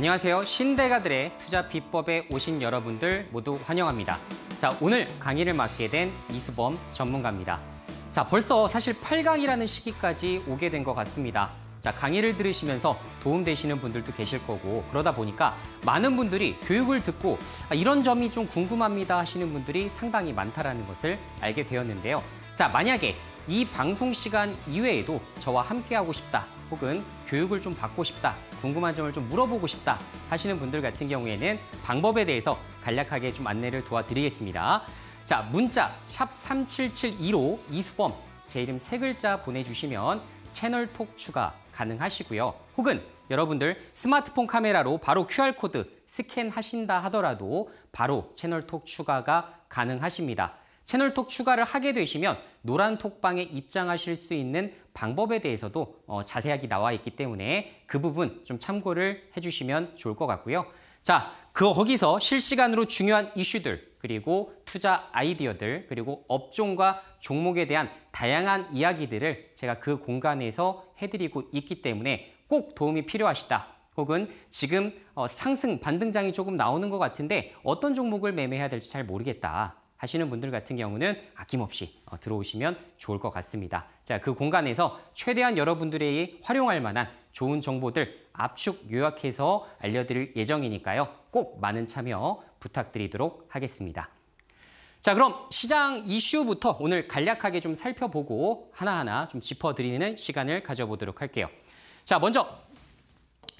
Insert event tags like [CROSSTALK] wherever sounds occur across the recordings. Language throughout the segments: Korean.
안녕하세요. 신대가들의 투자 비법에 오신 여러분들 모두 환영합니다. 자, 오늘 강의를 맡게 된 이수범 전문가입니다. 자, 벌써 사실 8강이라는 시기까지 오게 된 것 같습니다. 자, 강의를 들으시면서 도움되시는 분들도 계실 거고 그러다 보니까 많은 분들이 교육을 듣고 아, 이런 점이 좀 궁금합니다 하시는 분들이 상당히 많다라는 것을 알게 되었는데요. 자, 만약에 이 방송 시간 이외에도 저와 함께하고 싶다 혹은 교육을 좀 받고 싶다, 궁금한 점을 좀 물어보고 싶다 하시는 분들 같은 경우에는 방법에 대해서 간략하게 좀 안내를 도와드리겠습니다. 자, 문자 샵 3772로 이수범 제 이름 세 글자 보내주시면 채널톡 추가 가능하시고요. 혹은 여러분들 스마트폰 카메라로 바로 QR코드 스캔하신다 하더라도 바로 채널톡 추가가 가능하십니다. 채널톡 추가를 하게 되시면 노란 톡방에 입장하실 수 있는 방법에 대해서도 어, 자세하게 나와 있기 때문에 그 부분 좀 참고를 해주시면 좋을 것 같고요. 자, 그 거기서 실시간으로 중요한 이슈들 그리고 투자 아이디어들 그리고 업종과 종목에 대한 다양한 이야기들을 제가 그 공간에서 해드리고 있기 때문에 꼭 도움이 필요하시다 혹은 지금 어, 상승 반등장이 조금 나오는 것 같은데 어떤 종목을 매매해야 될지 잘 모르겠다 하시는 분들 같은 경우는 아낌없이 어, 들어오시면 좋을 것 같습니다. 자, 그 공간에서 최대한 여러분들이 활용할 만한 좋은 정보들 압축 요약해서 알려드릴 예정이니까요. 꼭 많은 참여 부탁드리도록 하겠습니다. 자, 그럼 시장 이슈부터 오늘 간략하게 좀 살펴보고 하나하나 좀 짚어드리는 시간을 가져보도록 할게요. 자, 먼저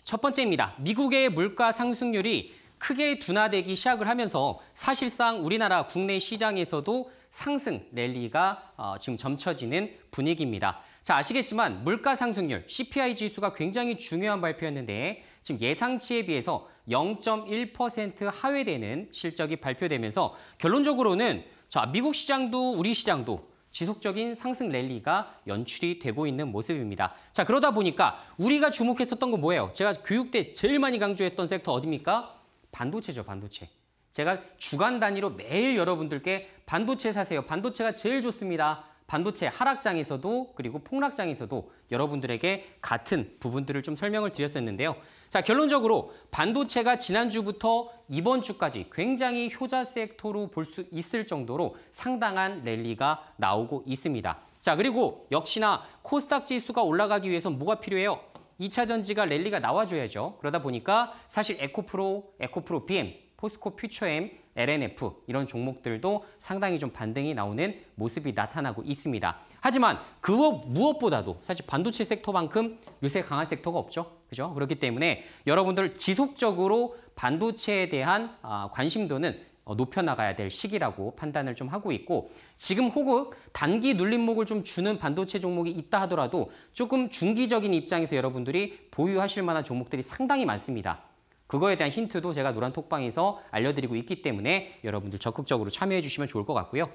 첫 번째입니다. 미국의 물가 상승률이 크게 둔화되기 시작을 하면서 사실상 우리나라 국내 시장에서도 상승 랠리가 어, 지금 점쳐지는 분위기입니다. 자, 아시겠지만 물가 상승률 CPI 지수가 굉장히 중요한 발표였는데 지금 예상치에 비해서 0.1% 하회되는 실적이 발표되면서 결론적으로는 자, 미국 시장도 우리 시장도 지속적인 상승 랠리가 연출이 되고 있는 모습입니다. 자, 그러다 보니까 우리가 주목했었던 거 뭐예요? 제가 교육 때 제일 많이 강조했던 섹터 어딥니까 반도체죠, 반도체. 제가 주간 단위로 매일 여러분들께 반도체 사세요. 반도체가 제일 좋습니다. 반도체 하락장에서도 그리고 폭락장에서도 여러분들에게 같은 부분들을 좀 설명을 드렸었는데요. 자, 결론적으로 반도체가 지난주부터 이번 주까지 굉장히 효자 섹터로 볼 수 있을 정도로 상당한 랠리가 나오고 있습니다. 자, 그리고 역시나 코스닥 지수가 올라가기 위해서 뭐가 필요해요? 2차 전지가 랠리가 나와줘야죠. 그러다 보니까 사실 에코프로, 에코프로 BM, 포스코 퓨처엠, LNF 이런 종목들도 상당히 좀 반등이 나오는 모습이 나타나고 있습니다. 하지만 그 무엇보다도 사실 반도체 섹터만큼 요새 강한 섹터가 없죠. 그죠? 렇 그렇기 때문에 여러분들 지속적으로 반도체에 대한 아, 관심도는 어, 높여나가야 될 시기라고 판단을 좀 하고 있고 지금 혹은 단기 눌림목을 좀 주는 반도체 종목이 있다 하더라도 조금 중기적인 입장에서 여러분들이 보유하실 만한 종목들이 상당히 많습니다. 그거에 대한 힌트도 제가 노란 톡방에서 알려드리고 있기 때문에 여러분들 적극적으로 참여해 주시면 좋을 것 같고요.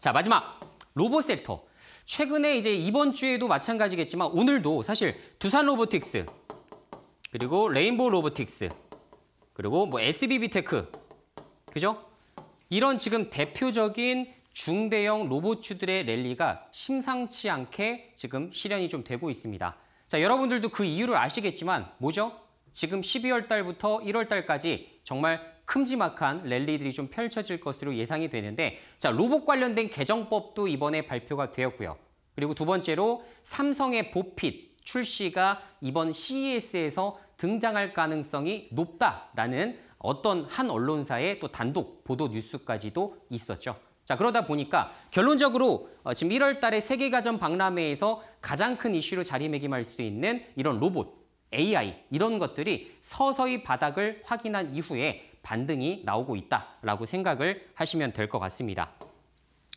자 마지막 로봇 섹터. 최근에 이제 이번 주에도 마찬가지겠지만 오늘도 사실 두산 로보틱스 그리고 레인보우 로보틱스 그리고 뭐 SBB 테크 그죠? 이런 지금 대표적인 중대형 로봇주들의 랠리가 심상치 않게 지금 실현이 좀 되고 있습니다. 자, 여러분들도 그 이유를 아시겠지만 뭐죠? 지금 12월 달부터 1월 달까지 정말 큼지막한 랠리들이 좀 펼쳐질 것으로 예상이 되는데 자, 로봇 관련된 개정법도 이번에 발표가 되었고요. 그리고 두 번째로 삼성의 보핏 출시가 이번 CES에서 등장할 가능성이 높다라는 어떤 한 언론사의 또 단독 보도 뉴스까지도 있었죠. 자 그러다 보니까 결론적으로 어, 지금 1월 달에 세계가전 박람회에서 가장 큰 이슈로 자리매김할 수 있는 이런 로봇, AI 이런 것들이 서서히 바닥을 확인한 이후에 반등이 나오고 있다라고 생각을 하시면 될 것 같습니다.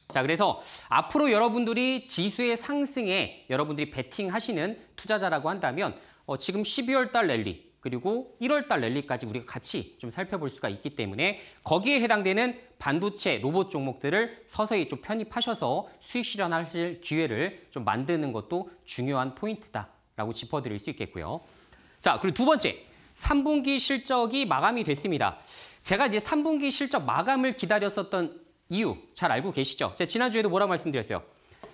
자, 그래서 앞으로 여러분들이 지수의 상승에 여러분들이 베팅하시는 투자자라고 한다면 어, 지금 12월 달 랠리 그리고 1월달 랠리까지 우리가 같이 좀 살펴볼 수가 있기 때문에 거기에 해당되는 반도체 로봇 종목들을 서서히 좀 편입하셔서 수익 실현하실 기회를 좀 만드는 것도 중요한 포인트다라고 짚어드릴 수 있겠고요. 자, 그리고 두 번째, 3분기 실적이 마감이 됐습니다. 제가 이제 3분기 실적 마감을 기다렸었던 이유 잘 알고 계시죠? 제가 지난주에도 뭐라고 말씀드렸어요?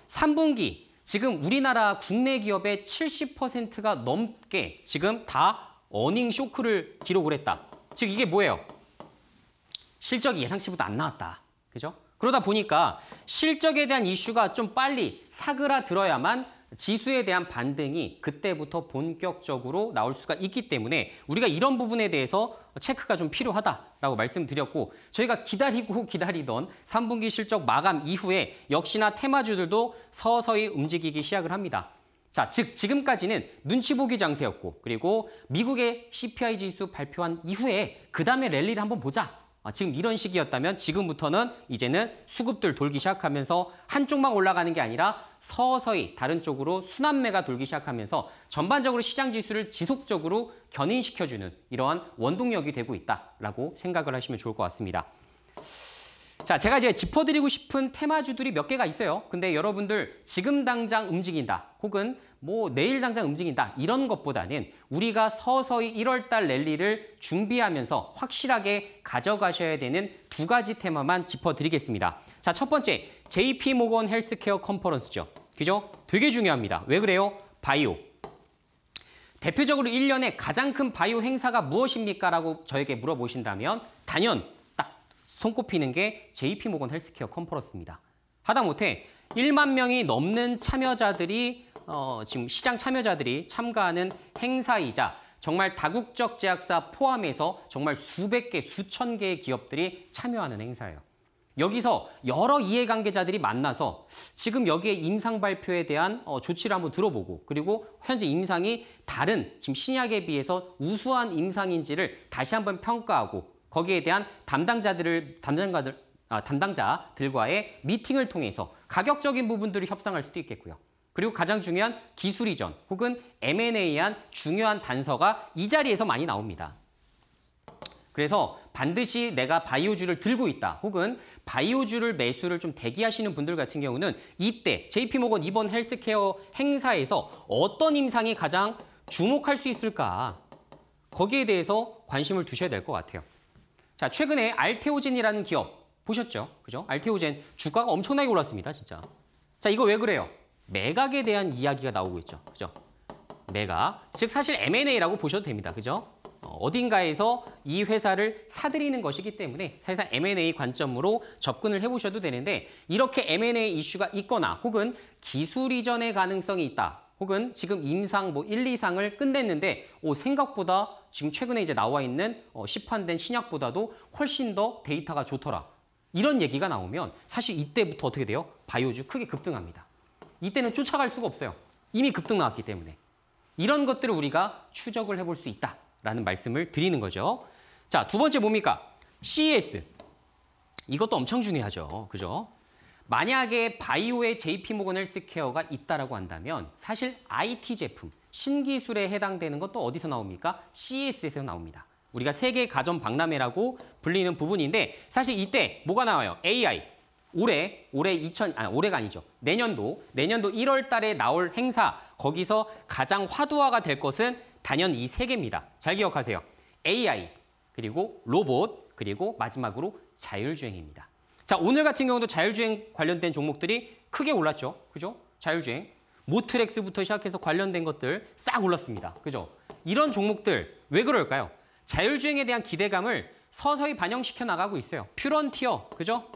3분기 지금 우리나라 국내 기업의 70%가 넘게 지금 다 어닝 쇼크를 기록을 했다. 즉 이게 뭐예요? 실적이 예상치보다 안 나왔다. 그죠? 그러다 보니까 실적에 대한 이슈가 좀 빨리 사그라들어야만 지수에 대한 반등이 그때부터 본격적으로 나올 수가 있기 때문에 우리가 이런 부분에 대해서 체크가 좀 필요하다라고 말씀드렸고 저희가 기다리고 [LAUGHS] 기다리던 3분기 실적 마감 이후에 역시나 테마주들도 서서히 움직이기 시작을 합니다. 자, 즉 지금까지는 눈치 보기 장세였고 그리고 미국의 CPI 지수 발표한 이후에 그 다음에 랠리를 한번 보자. 아, 지금 이런 식이었다면 지금부터는 이제는 수급들 돌기 시작하면서 한쪽만 올라가는 게 아니라 서서히 다른 쪽으로 순환매가 돌기 시작하면서 전반적으로 시장 지수를 지속적으로 견인시켜주는 이러한 원동력이 되고 있다라고 생각을 하시면 좋을 것 같습니다. 자, 제가 이제 짚어드리고 싶은 테마주들이 몇 개가 있어요. 근데 여러분들 지금 당장 움직인다 혹은 뭐 내일 당장 움직인다 이런 것보다는 우리가 서서히 1월달 랠리를 준비하면서 확실하게 가져가셔야 되는 두 가지 테마만 짚어드리겠습니다. 자, 첫 번째 JP 모건 헬스케어 컨퍼런스죠. 그죠? 되게 중요합니다. 왜 그래요? 바이오. 대표적으로 1년에 가장 큰 바이오 행사가 무엇입니까? 라고 저에게 물어보신다면 단연 손꼽히는 게 JP모건 헬스케어 컨퍼런스입니다. 하다못해 1만 명이 넘는 참여자들이 어, 지금 시장 참여자들이 참가하는 행사이자 정말 다국적 제약사 포함해서 정말 수백 개, 수천 개의 기업들이 참여하는 행사예요. 여기서 여러 이해관계자들이 만나서 지금 여기에 임상 발표에 대한 어, 조치를 한번 들어보고 그리고 현재 임상이 다른 지금 신약에 비해서 우수한 임상인지를 다시 한번 평가하고 거기에 대한 담당자들을 담당자들 아, 담당자들과의 미팅을 통해서 가격적인 부분들을 협상할 수도 있겠고요. 그리고 가장 중요한 기술 이전 혹은 M&A한 중요한 단서가 이 자리에서 많이 나옵니다. 그래서 반드시 내가 바이오주를 들고 있다 혹은 바이오주를 매수를 좀 대기하시는 분들 같은 경우는 이때 JP모건 이번 헬스케어 행사에서 어떤 임상이 가장 주목할 수 있을까 거기에 대해서 관심을 두셔야 될 것 같아요. 자, 최근에 알테오젠이라는 기업 보셨죠? 그죠? 알테오젠 주가가 엄청나게 올랐습니다, 진짜. 자, 이거 왜 그래요? 매각에 대한 이야기가 나오고 있죠. 그죠? 매각. 즉 사실 M&A라고 보셔도 됩니다. 그죠? 어, 어딘가에서 이 회사를 사들이는 것이기 때문에 사실상 M&A 관점으로 접근을 해보셔도 되는데 이렇게 M&A 이슈가 있거나 혹은 기술 이전의 가능성이 있다. 혹은 지금 임상 뭐 1, 2상을 끝냈는데 오, 생각보다 지금 최근에 이제 나와 있는 어, 시판된 신약보다도 훨씬 더 데이터가 좋더라. 이런 얘기가 나오면 사실 이때부터 어떻게 돼요? 바이오주 크게 급등합니다. 이때는 쫓아갈 수가 없어요. 이미 급등 나왔기 때문에. 이런 것들을 우리가 추적을 해볼 수 있다라는 말씀을 드리는 거죠. 자, 두 번째 뭡니까? CES. 이것도 엄청 중요하죠. 그죠? 만약에 바이오의 JP 모건헬스케어가 있다라고 한다면 사실 IT 제품, 신기술에 해당되는 것도 어디서 나옵니까? CES에서 나옵니다. 우리가 세계 가전 박람회라고 불리는 부분인데 사실 이때 뭐가 나와요? AI. 올해 올해 2000아 올해가 아니죠. 내년도 내년도 1월 달에 나올 행사 거기서 가장 화두화가 될 것은 단연 이 세 개입니다. 잘 기억하세요. AI 그리고 로봇 그리고 마지막으로 자율주행입니다. 자, 오늘 같은 경우도 자율주행 관련된 종목들이 크게 올랐죠. 그죠? 자율주행. 모트렉스부터 시작해서 관련된 것들 싹 올랐습니다. 그죠? 이런 종목들 왜 그럴까요? 자율주행에 대한 기대감을 서서히 반영시켜 나가고 있어요. 퓨런티어, 그죠?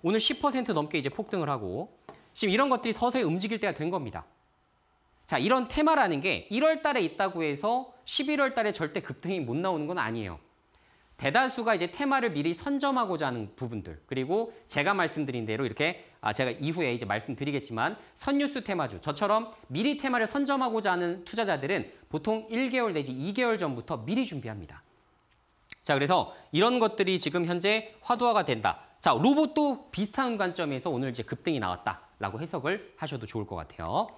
오늘 10% 넘게 이제 폭등을 하고 지금 이런 것들이 서서히 움직일 때가 된 겁니다. 자, 이런 테마라는 게 1월 달에 있다고 해서 11월 달에 절대 급등이 못 나오는 건 아니에요. 대다수가 이제 테마를 미리 선점하고자 하는 부분들 그리고 제가 말씀드린 대로 이렇게 아 제가 이후에 이제 말씀드리겠지만 선뉴스 테마주 저처럼 미리 테마를 선점하고자 하는 투자자들은 보통 1개월 내지 2개월 전부터 미리 준비합니다. 자 그래서 이런 것들이 지금 현재 화두화가 된다. 자 로봇도 비슷한 관점에서 오늘 이제 급등이 나왔다라고 해석을 하셔도 좋을 것 같아요.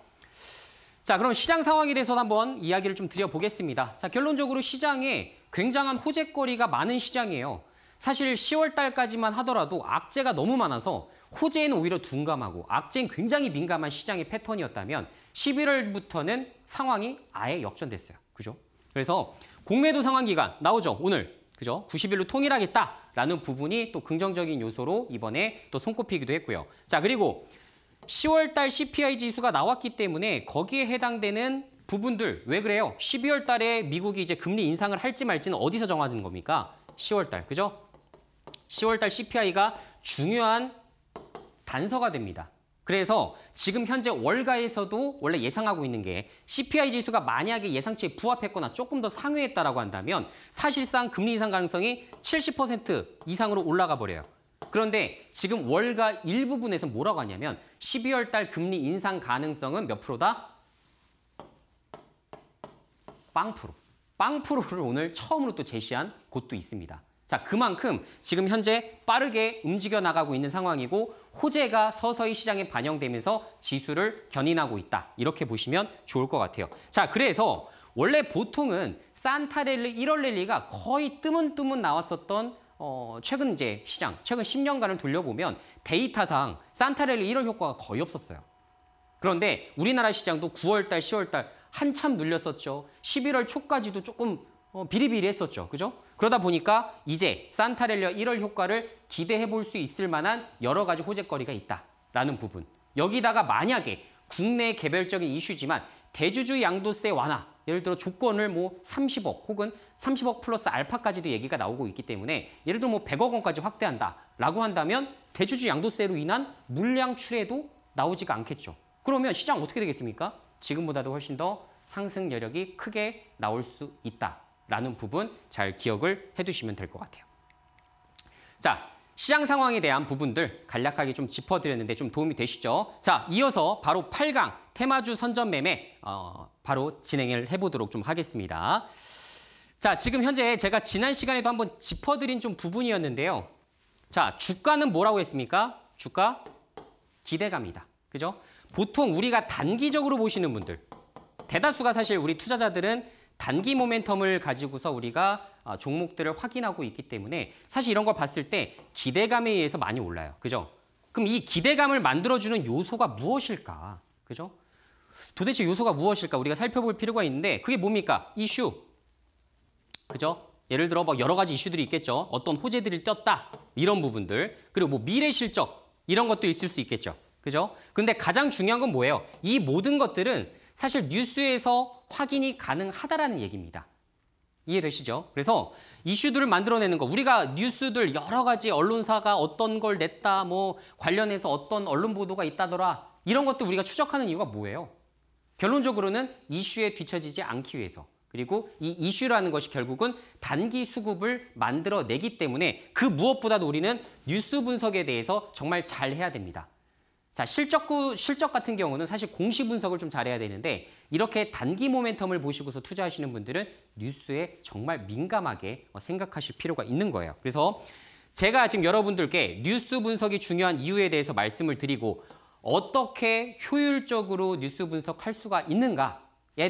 자, 그럼 시장 상황에 대해서 한번 이야기를 좀 드려보겠습니다. 자, 결론적으로 시장에 굉장한 호재거리가 많은 시장이에요. 사실 10월 달까지만 하더라도 악재가 너무 많아서 호재에는 오히려 둔감하고 악재는 굉장히 민감한 시장의 패턴이었다면 11월부터는 상황이 아예 역전됐어요. 그죠? 그래서 공매도 상황 기간 나오죠. 오늘. 그죠? 90일로 통일하겠다라는 부분이 또 긍정적인 요소로 이번에 또 손꼽히기도 했고요. 자, 그리고 10월 달 CPI 지수가 나왔기 때문에 거기에 해당되는 부분들 왜 그래요? 12월 달에 미국이 이제 금리 인상을 할지 말지는 어디서 정하는 겁니까? 10월 달. 그죠? 10월 달 CPI가 중요한 단서가 됩니다. 그래서 지금 현재 월가에서도 원래 예상하고 있는 게 CPI 지수가 만약에 예상치에 부합했거나 조금 더 상회했다라고 한다면 사실상 금리 인상 가능성이 70% 이상으로 올라가 버려요. 그런데 지금 월가 일부분에서 뭐라고 하냐면 12월 달 금리 인상 가능성은 몇 프로다? 빵프로. 빵프로를 오늘 처음으로 또 제시한 곳도 있습니다. 자, 그만큼 지금 현재 빠르게 움직여 나가고 있는 상황이고 호재가 서서히 시장에 반영되면서 지수를 견인하고 있다. 이렇게 보시면 좋을 것 같아요. 자, 그래서 원래 보통은 산타랠리 1월 랠리가 거의 뜨문뜨문 나왔었던 어, 최근 이제 시장, 최근 10년간을 돌려보면 데이터상 산타렐리 1월 효과가 거의 없었어요. 그런데 우리나라 시장도 9월달, 10월달 한참 눌렸었죠. 11월 초까지도 조금 어, 비리비리했었죠. 그죠? 그러다 보니까 이제 산타렐리아 1월 효과를 기대해 볼 수 있을 만한 여러 가지 호재거리가 있다라는 부분. 여기다가 만약에 국내 개별적인 이슈지만 대주주 양도세 완화, 예를 들어 조건을 뭐 30억 혹은 30억 플러스 알파까지도 얘기가 나오고 있기 때문에 예를 들어 뭐 100억 원까지 확대한다라고 한다면 대주주 양도세로 인한 물량 출해도 나오지가 않겠죠. 그러면 시장 어떻게 되겠습니까? 지금보다도 훨씬 더 상승 여력이 크게 나올 수 있다라는 부분 잘 기억을 해두시면 될 것 같아요. 자, 시장 상황에 대한 부분들 간략하게 좀 짚어드렸는데 좀 도움이 되시죠? 자, 이어서 바로 8강 테마주 선전 매매 어, 바로 진행을 해보도록 좀 하겠습니다. 자, 지금 현재 제가 지난 시간에도 한번 짚어드린 좀 부분이었는데요. 자, 주가는 뭐라고 했습니까? 주가 기대감이다. 그죠? 보통 우리가 단기적으로 보시는 분들, 대다수가 사실 우리 투자자들은 단기 모멘텀을 가지고서 우리가 어, 종목들을 확인하고 있기 때문에 사실 이런 걸 봤을 때 기대감에 의해서 많이 올라요. 그죠? 그럼 이 기대감을 만들어주는 요소가 무엇일까? 그죠? 도대체 요소가 무엇일까 우리가 살펴볼 필요가 있는데 그게 뭡니까? 이슈. 그죠? 예를 들어 뭐 여러 가지 이슈들이 있겠죠. 어떤 호재들이 떴다. 이런 부분들. 그리고 뭐 미래 실적 이런 것도 있을 수 있겠죠. 그죠? 근데 가장 중요한 건 뭐예요? 이 모든 것들은 사실 뉴스에서 확인이 가능하다라는 얘기입니다. 이해되시죠? 그래서 이슈들을 만들어내는 거 우리가 뉴스들 여러 가지 언론사가 어떤 걸 냈다 뭐 관련해서 어떤 언론 보도가 있다더라 이런 것도 우리가 추적하는 이유가 뭐예요? 결론적으로는 이슈에 뒤처지지 않기 위해서 그리고 이 이슈라는 것이 결국은 단기 수급을 만들어내기 때문에 그 무엇보다도 우리는 뉴스 분석에 대해서 정말 잘 해야 됩니다. 자, 실적구, 실적 같은 경우는 사실 공시 분석을 좀 잘해야 되는데 이렇게 단기 모멘텀을 보시고서 투자하시는 분들은 뉴스에 정말 민감하게 생각하실 필요가 있는 거예요. 그래서 제가 지금 여러분들께 뉴스 분석이 중요한 이유에 대해서 말씀을 드리고 어떻게 효율적으로 뉴스 분석할 수가 있는가에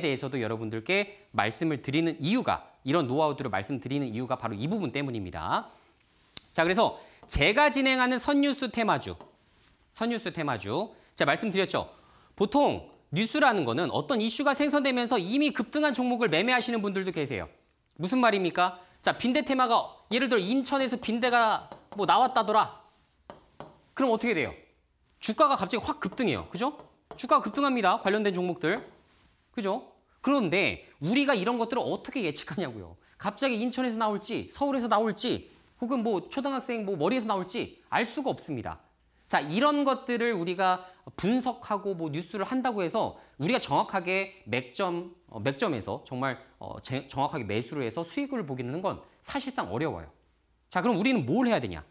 대해서도 여러분들께 말씀을 드리는 이유가 이런 노하우들을 말씀드리는 이유가 바로 이 부분 때문입니다. 자, 그래서 제가 진행하는 선뉴스 테마주, 선뉴스 테마주. 제가 말씀드렸죠. 보통 뉴스라는 거는 어떤 이슈가 생성되면서 이미 급등한 종목을 매매하시는 분들도 계세요. 무슨 말입니까? 자, 빈대 테마가 예를 들어 인천에서 빈대가 뭐 나왔다더라. 그럼 어떻게 돼요? 주가가 갑자기 확 급등해요. 그죠? 주가가 급등합니다. 관련된 종목들. 그죠? 그런데 우리가 이런 것들을 어떻게 예측하냐고요. 갑자기 인천에서 나올지 서울에서 나올지 혹은 뭐 초등학생 뭐 머리에서 나올지 알 수가 없습니다. 자, 이런 것들을 우리가 분석하고 뭐 뉴스를 한다고 해서 우리가 정확하게 맥점, 어, 맥점에서 정말 어, 제, 정확하게 매수를 해서 수익을 보기는 건 사실상 어려워요. 자, 그럼 우리는 뭘 해야 되냐?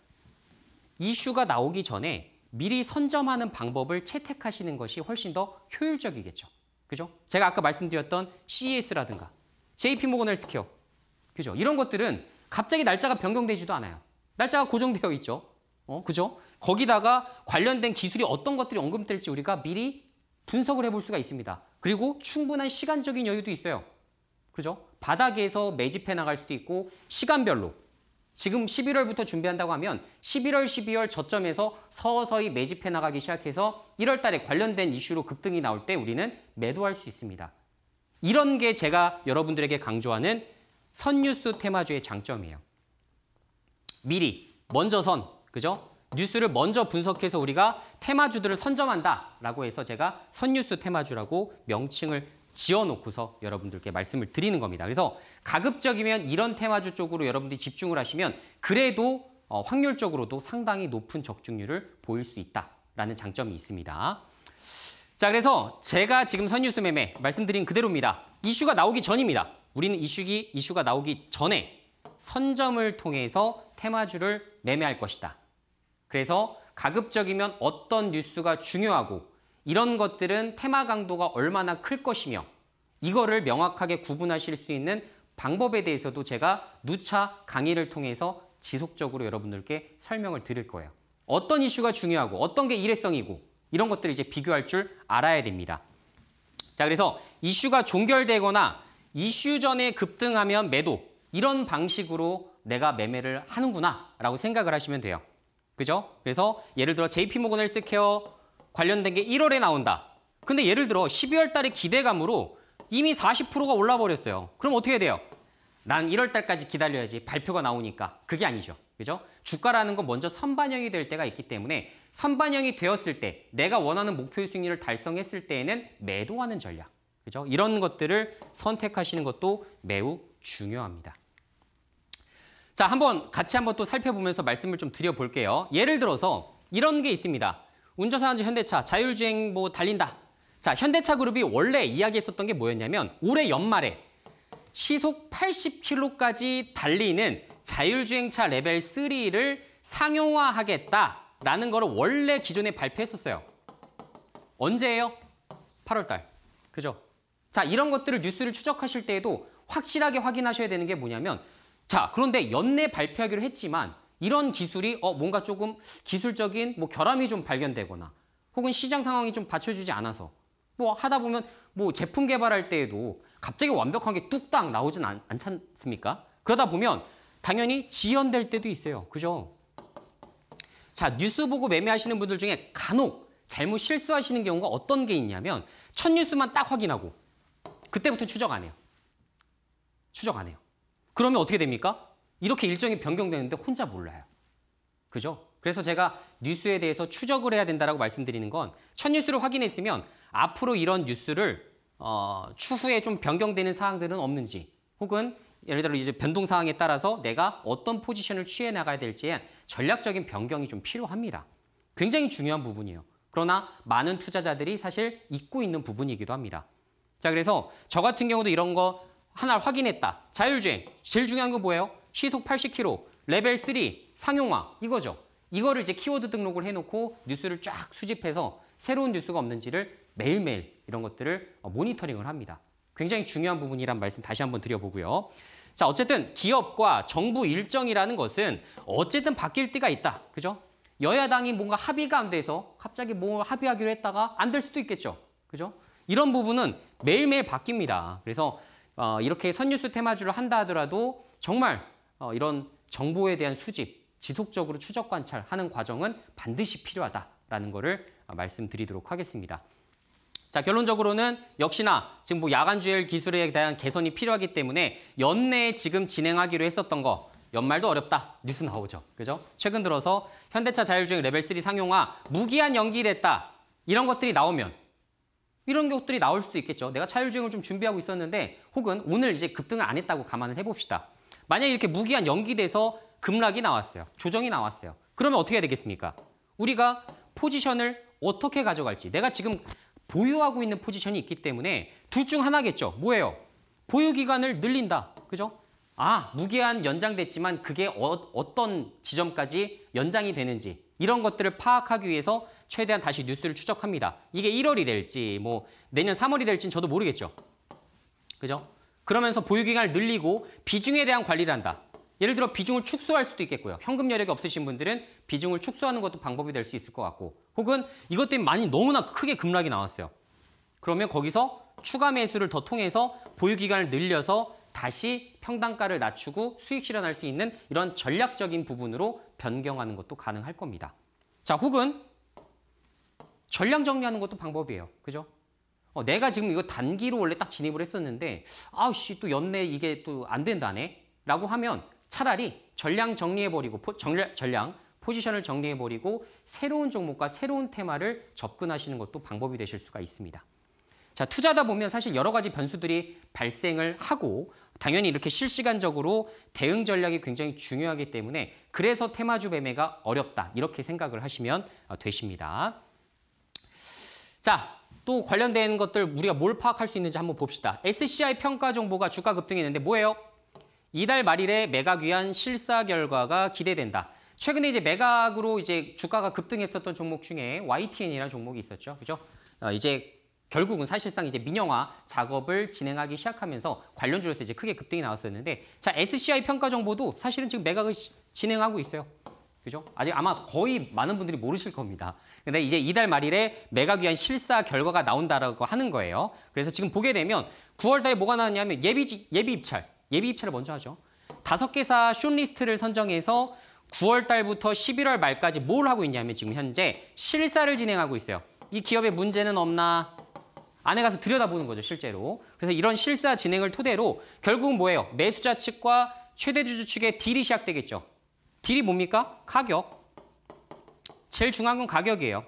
이슈가 나오기 전에 미리 선점하는 방법을 채택하시는 것이 훨씬 더 효율적이겠죠. 그죠? 제가 아까 말씀드렸던 CES라든가 JP모건 헬스케어 그죠? 이런 것들은 갑자기 날짜가 변경되지도 않아요. 날짜가 고정되어 있죠. 어, 그죠? 거기다가 관련된 기술이 어떤 것들이 언급될지 우리가 미리 분석을 해볼 수가 있습니다. 그리고 충분한 시간적인 여유도 있어요. 그죠? 바닥에서 매집해 나갈 수도 있고 시간별로 지금 11월부터 준비한다고 하면 11월, 12월 저점에서 서서히 매집해 나가기 시작해서 1월 달에 관련된 이슈로 급등이 나올 때 우리는 매도할 수 있습니다. 이런 게 제가 여러분들에게 강조하는 선뉴스 테마주의 장점이에요. 미리, 먼저 선, 그죠? 뉴스를 먼저 분석해서 우리가 테마주들을 선점한다라고 해서 제가 선뉴스 테마주라고 명칭을 지어놓고서 여러분들께 말씀을 드리는 겁니다. 그래서 가급적이면 이런 테마주 쪽으로 여러분들이 집중을 하시면 그래도 어, 확률적으로도 상당히 높은 적중률을 보일 수 있다라는 장점이 있습니다. 자, 그래서 제가 지금 선유수 매매 말씀드린 그대로입니다. 이슈가 나오기 전입니다. 우리는 이슈기, 이슈가 나오기 전에 선점을 통해서 테마주를 매매할 것이다. 그래서 가급적이면 어떤 뉴스가 중요하고 이런 것들은 테마 강도가 얼마나 클 것이며 이거를 명확하게 구분하실 수 있는 방법에 대해서도 제가 누차 강의를 통해서 지속적으로 여러분들께 설명을 드릴 거예요. 어떤 이슈가 중요하고 어떤 게 일회성이고 이런 것들을 이제 비교할 줄 알아야 됩니다. 자, 그래서 이슈가 종결되거나 이슈 전에 급등하면 매도 이런 방식으로 내가 매매를 하는구나라고 생각을 하시면 돼요. 그죠? 그래서 예를 들어 JP모건 헬스케어 관련된 게 1월에 나온다. 근데 예를 들어 12월 달에 기대감으로 이미 40%가 올라 버렸어요. 그럼 어떻게 돼요? 난 1월 달까지 기다려야지 발표가 나오니까 그게 아니죠. 그죠? 주가라는 건 먼저 선반영이 될 때가 있기 때문에 선반영이 되었을 때 내가 원하는 목표 수익률을 달성했을 때에는 매도하는 전략. 그죠? 이런 것들을 선택하시는 것도 매우 중요합니다. 자, 한번 같이 한번 또 살펴보면서 말씀을 좀 드려 볼게요. 예를 들어서 이런 게 있습니다. 운전사한지 현대차, 자율주행 뭐 달린다. 자, 현대차 그룹이 원래 이야기했었던 게 뭐였냐면 올해 연말에 시속 80km까지 달리는 자율주행차 레벨 3를 상용화하겠다라는 거를 원래 기존에 발표했었어요. 언제예요? 8월 달. 그죠? 자, 이런 것들을 뉴스를 추적하실 때에도 확실하게 확인하셔야 되는 게 뭐냐면 자, 그런데 연내 발표하기로 했지만 이런 기술이 어 뭔가 조금 기술적인 뭐 결함이 좀 발견되거나 혹은 시장 상황이 좀 받쳐주지 않아서 뭐 하다 보면 뭐 제품 개발할 때에도 갑자기 완벽한 게 뚝딱 나오진 않, 않지 않습니까? 그러다 보면 당연히 지연될 때도 있어요. 그죠? 자, 뉴스 보고 매매하시는 분들 중에 간혹 잘못 실수하시는 경우가 어떤 게 있냐면 첫 뉴스만 딱 확인하고 그때부터 추적 안 해요. 추적 안 해요. 그러면 어떻게 됩니까? 이렇게 일정이 변경되는데 혼자 몰라요. 그죠? 그래서 제가 뉴스에 대해서 추적을 해야 된다라고 말씀드리는 건 첫 뉴스를 확인했으면 앞으로 이런 뉴스를 어, 추후에 좀 변경되는 사항들은 없는지 혹은 예를 들어 이제 변동 사항에 따라서 내가 어떤 포지션을 취해 나가야 될지에 전략적인 변경이 좀 필요합니다. 굉장히 중요한 부분이에요. 그러나 많은 투자자들이 사실 잊고 있는 부분이기도 합니다. 자, 그래서 저 같은 경우도 이런 거 하나 확인했다. 자율주행. 제일 중요한 건 뭐예요? 시속 80km, 레벨 3, 상용화 이거죠. 이거를 이제 키워드 등록을 해놓고 뉴스를 쫙 수집해서 새로운 뉴스가 없는지를 매일매일 이런 것들을 어, 모니터링을 합니다. 굉장히 중요한 부분이란 말씀 다시 한번 드려보고요. 자, 어쨌든 기업과 정부 일정이라는 것은 어쨌든 바뀔 때가 있다. 그죠? 여야당이 뭔가 합의가 안 돼서 갑자기 뭐 합의하기로 했다가 안 될 수도 있겠죠. 그죠? 이런 부분은 매일매일 바뀝니다. 그래서 어, 이렇게 선뉴스 테마주를 한다 하더라도 정말 어, 이런 정보에 대한 수집, 지속적으로 추적 관찰하는 과정은 반드시 필요하다라는 것을 어, 말씀드리도록 하겠습니다. 자, 결론적으로는 역시나 지금 뭐 야간주열 기술에 대한 개선이 필요하기 때문에 연내에 지금 진행하기로 했었던 거 연말도 어렵다 뉴스 나오죠. 그죠? 최근 들어서 현대차 자율주행 레벨 3 상용화 무기한 연기됐다 이런 것들이 나오면 이런 것들이 나올 수도 있겠죠. 내가 자율주행을 좀 준비하고 있었는데 혹은 오늘 이제 급등을 안 했다고 감안을 해봅시다. 만약 이렇게 무기한 연기돼서 급락이 나왔어요. 조정이 나왔어요. 그러면 어떻게 해야 되겠습니까? 우리가 포지션을 어떻게 가져갈지 내가 지금 보유하고 있는 포지션이 있기 때문에 둘 중 하나겠죠. 뭐예요? 보유 기간을 늘린다. 그죠? 아, 무기한 연장됐지만 그게 어, 떤 지점까지 연장이 되는지 이런 것들을 파악하기 위해서 최대한 다시 뉴스를 추적합니다. 이게 1월이 될지 뭐 내년 3월이 될지는 저도 모르겠죠. 그죠? 그러면서 보유기간을 늘리고 비중에 대한 관리를 한다. 예를 들어 비중을 축소할 수도 있겠고요. 현금 여력이 없으신 분들은 비중을 축소하는 것도 방법이 될 수 있을 것 같고 혹은 이것 때문에 많이 너무나 크게 급락이 나왔어요. 그러면 거기서 추가 매수를 더 통해서 보유기간을 늘려서 다시 평당가를 낮추고 수익 실현할 수 있는 이런 전략적인 부분으로 변경하는 것도 가능할 겁니다. 자, 혹은 전량 정리하는 것도 방법이에요. 그죠? 어, 내가 지금 이거 단기로 원래 딱 진입을 했었는데 아우씨 또 연내 이게 또 안 된다네 라고 하면 차라리 전량 정리해버리고 포, 전략 전량 포지션을 정리해버리고 새로운 종목과 새로운 테마를 접근하시는 것도 방법이 되실 수가 있습니다. 자 투자다 보면 사실 여러 가지 변수들이 발생을 하고 당연히 이렇게 실시간적으로 대응 전략이 굉장히 중요하기 때문에 그래서 테마주 매매가 어렵다 이렇게 생각을 하시면 어, 되십니다. 자또 관련된 것들 우리가 뭘 파악할 수 있는지 한번 봅시다. SCI 평가 정보가 주가 급등했는데 뭐예요? 이달 말일에 매각 위한 실사 결과가 기대된다. 최근에 이제 매각으로 이제 주가가 급등했었던 종목 중에 YTN이라는 종목이 있었죠. 그죠? 어, 이제 결국은 사실상 이제 민영화 작업을 진행하기 시작하면서 관련주로서 이제 크게 급등이 나왔었는데 자, SCI 평가 정보도 사실은 지금 매각을 진행하고 있어요. 그죠? 아직 아마 거의 많은 분들이 모르실 겁니다. 근데 이제 이달 말일에 매각 위한 실사 결과가 나온다라고 하는 거예요. 그래서 지금 보게 되면 9월 달에 뭐가 나왔냐면 예비 예비 입찰, 예비 입찰을 먼저 하죠. 다섯 개사 숏리스트를 선정해서 9월 달부터 11월 말까지 뭘 하고 있냐면 지금 현재 실사를 진행하고 있어요. 이 기업에 문제는 없나? 안에 가서 들여다보는 거죠, 실제로. 그래서 이런 실사 진행을 토대로 결국은 뭐예요? 매수자 측과 최대주주 측의 딜이 시작되겠죠. 딜이 뭡니까? 가격. 제일 중요한 건 가격이에요.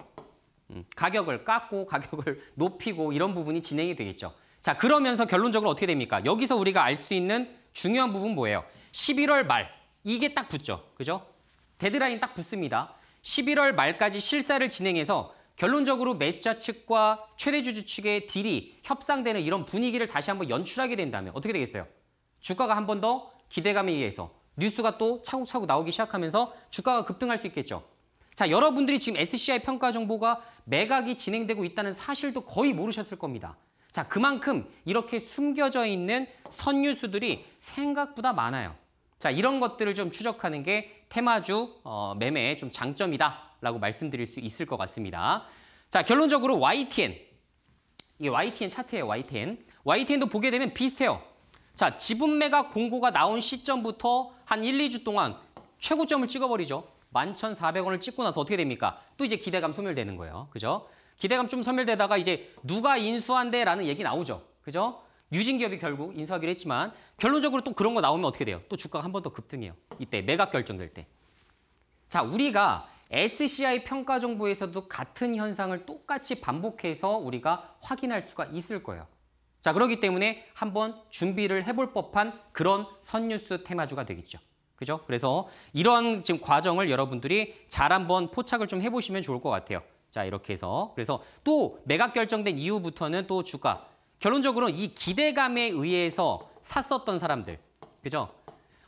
음, 가격을 깎고 가격을 [LAUGHS] 높이고 이런 부분이 진행이 되겠죠. 자 그러면서 결론적으로 어떻게 됩니까? 여기서 우리가 알 수 있는 중요한 부분 뭐예요? 11월 말 이게 딱 붙죠. 그죠? 데드라인 딱 붙습니다. 11월 말까지 실사를 진행해서 결론적으로 매수자 측과 최대주주 측의 딜이 협상되는 이런 분위기를 다시 한번 연출하게 된다면 어떻게 되겠어요? 주가가 한 번 더 기대감에 의해서 뉴스가 또 차곡차곡 나오기 시작하면서 주가가 급등할 수 있겠죠. 자, 여러분들이 지금 SCI 평가 정보가 매각이 진행되고 있다는 사실도 거의 모르셨을 겁니다. 자, 그만큼 이렇게 숨겨져 있는 선유수들이 생각보다 많아요. 자, 이런 것들을 좀 추적하는 게 테마주 어, 매매의 좀 장점이다라고 말씀드릴 수 있을 것 같습니다. 자, 결론적으로 YTN. 이게 YTN 차트예요, YTN. YTN도 보게 되면 비슷해요. 자, 지분 매각 공고가 나온 시점부터 한 1, 2주 동안 최고점을 찍어버리죠. 11,400원을 찍고 나서 어떻게 됩니까? 또 이제 기대감 소멸되는 거예요. 그죠? 기대감 좀 소멸되다가 이제 누가 인수한대라는 얘기 나오죠. 그죠? 유진기업이 결국 인수하기로 했지만 결론적으로 또 그런 거 나오면 어떻게 돼요? 또 주가가 한 번 더 급등해요. 이때 매각 결정될 때. 자, 우리가 SCI 평가 정보에서도 같은 현상을 똑같이 반복해서 우리가 확인할 수가 있을 거예요. 자, 그러기 때문에 한번 준비를 해볼 법한 그런 선뉴스 테마주가 되겠죠. 그죠? 그래서 이런 지금 과정을 여러분들이 잘 한번 포착을 좀 해보시면 좋을 것 같아요. 자, 이렇게 해서. 그래서 또 매각 결정된 이후부터는 또 주가. 결론적으로 이 기대감에 의해서 샀었던 사람들. 그죠?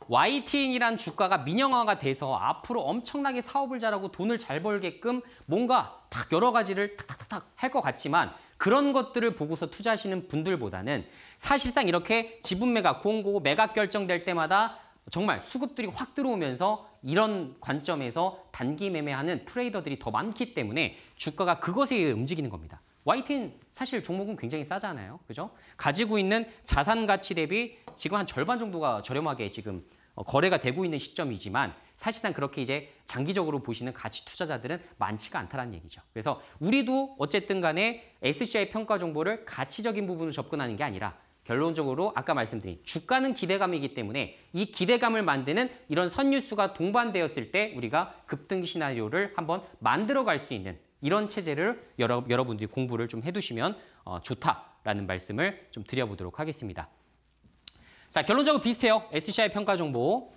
YTN이란 주가가 민영화가 돼서 앞으로 엄청나게 사업을 잘하고 돈을 잘 벌게끔 뭔가 탁 여러 가지를 탁탁탁 할 것 같지만 그런 것들을 보고서 투자하시는 분들보다는 사실상 이렇게 지분 매각, 공고, 매각 결정될 때마다 정말 수급들이 확 들어오면서 이런 관점에서 단기 매매하는 트레이더들이 더 많기 때문에 주가가 그것에 의해 움직이는 겁니다. YTN 사실 종목은 굉장히 싸잖아요. 그죠? 가지고 있는 자산 가치 대비 지금 한 절반 정도가 저렴하게 지금 어, 거래가 되고 있는 시점이지만 사실상 그렇게 이제 장기적으로 보시는 가치 투자자들은 많지가 않다라는 얘기죠. 그래서 우리도 어쨌든 간에 SCI 평가 정보를 가치적인 부분으로 접근하는 게 아니라 결론적으로 아까 말씀드린 주가는 기대감이기 때문에 이 기대감을 만드는 이런 선유수가 동반되었을 때 우리가 급등 시나리오를 한번 만들어갈 수 있는 이런 체제를 여러, 여러분들이 공부를 좀 해두시면 어, 좋다라는 말씀을 좀 드려보도록 하겠습니다. 자, 결론적으로 비슷해요. SCI 평가 정보.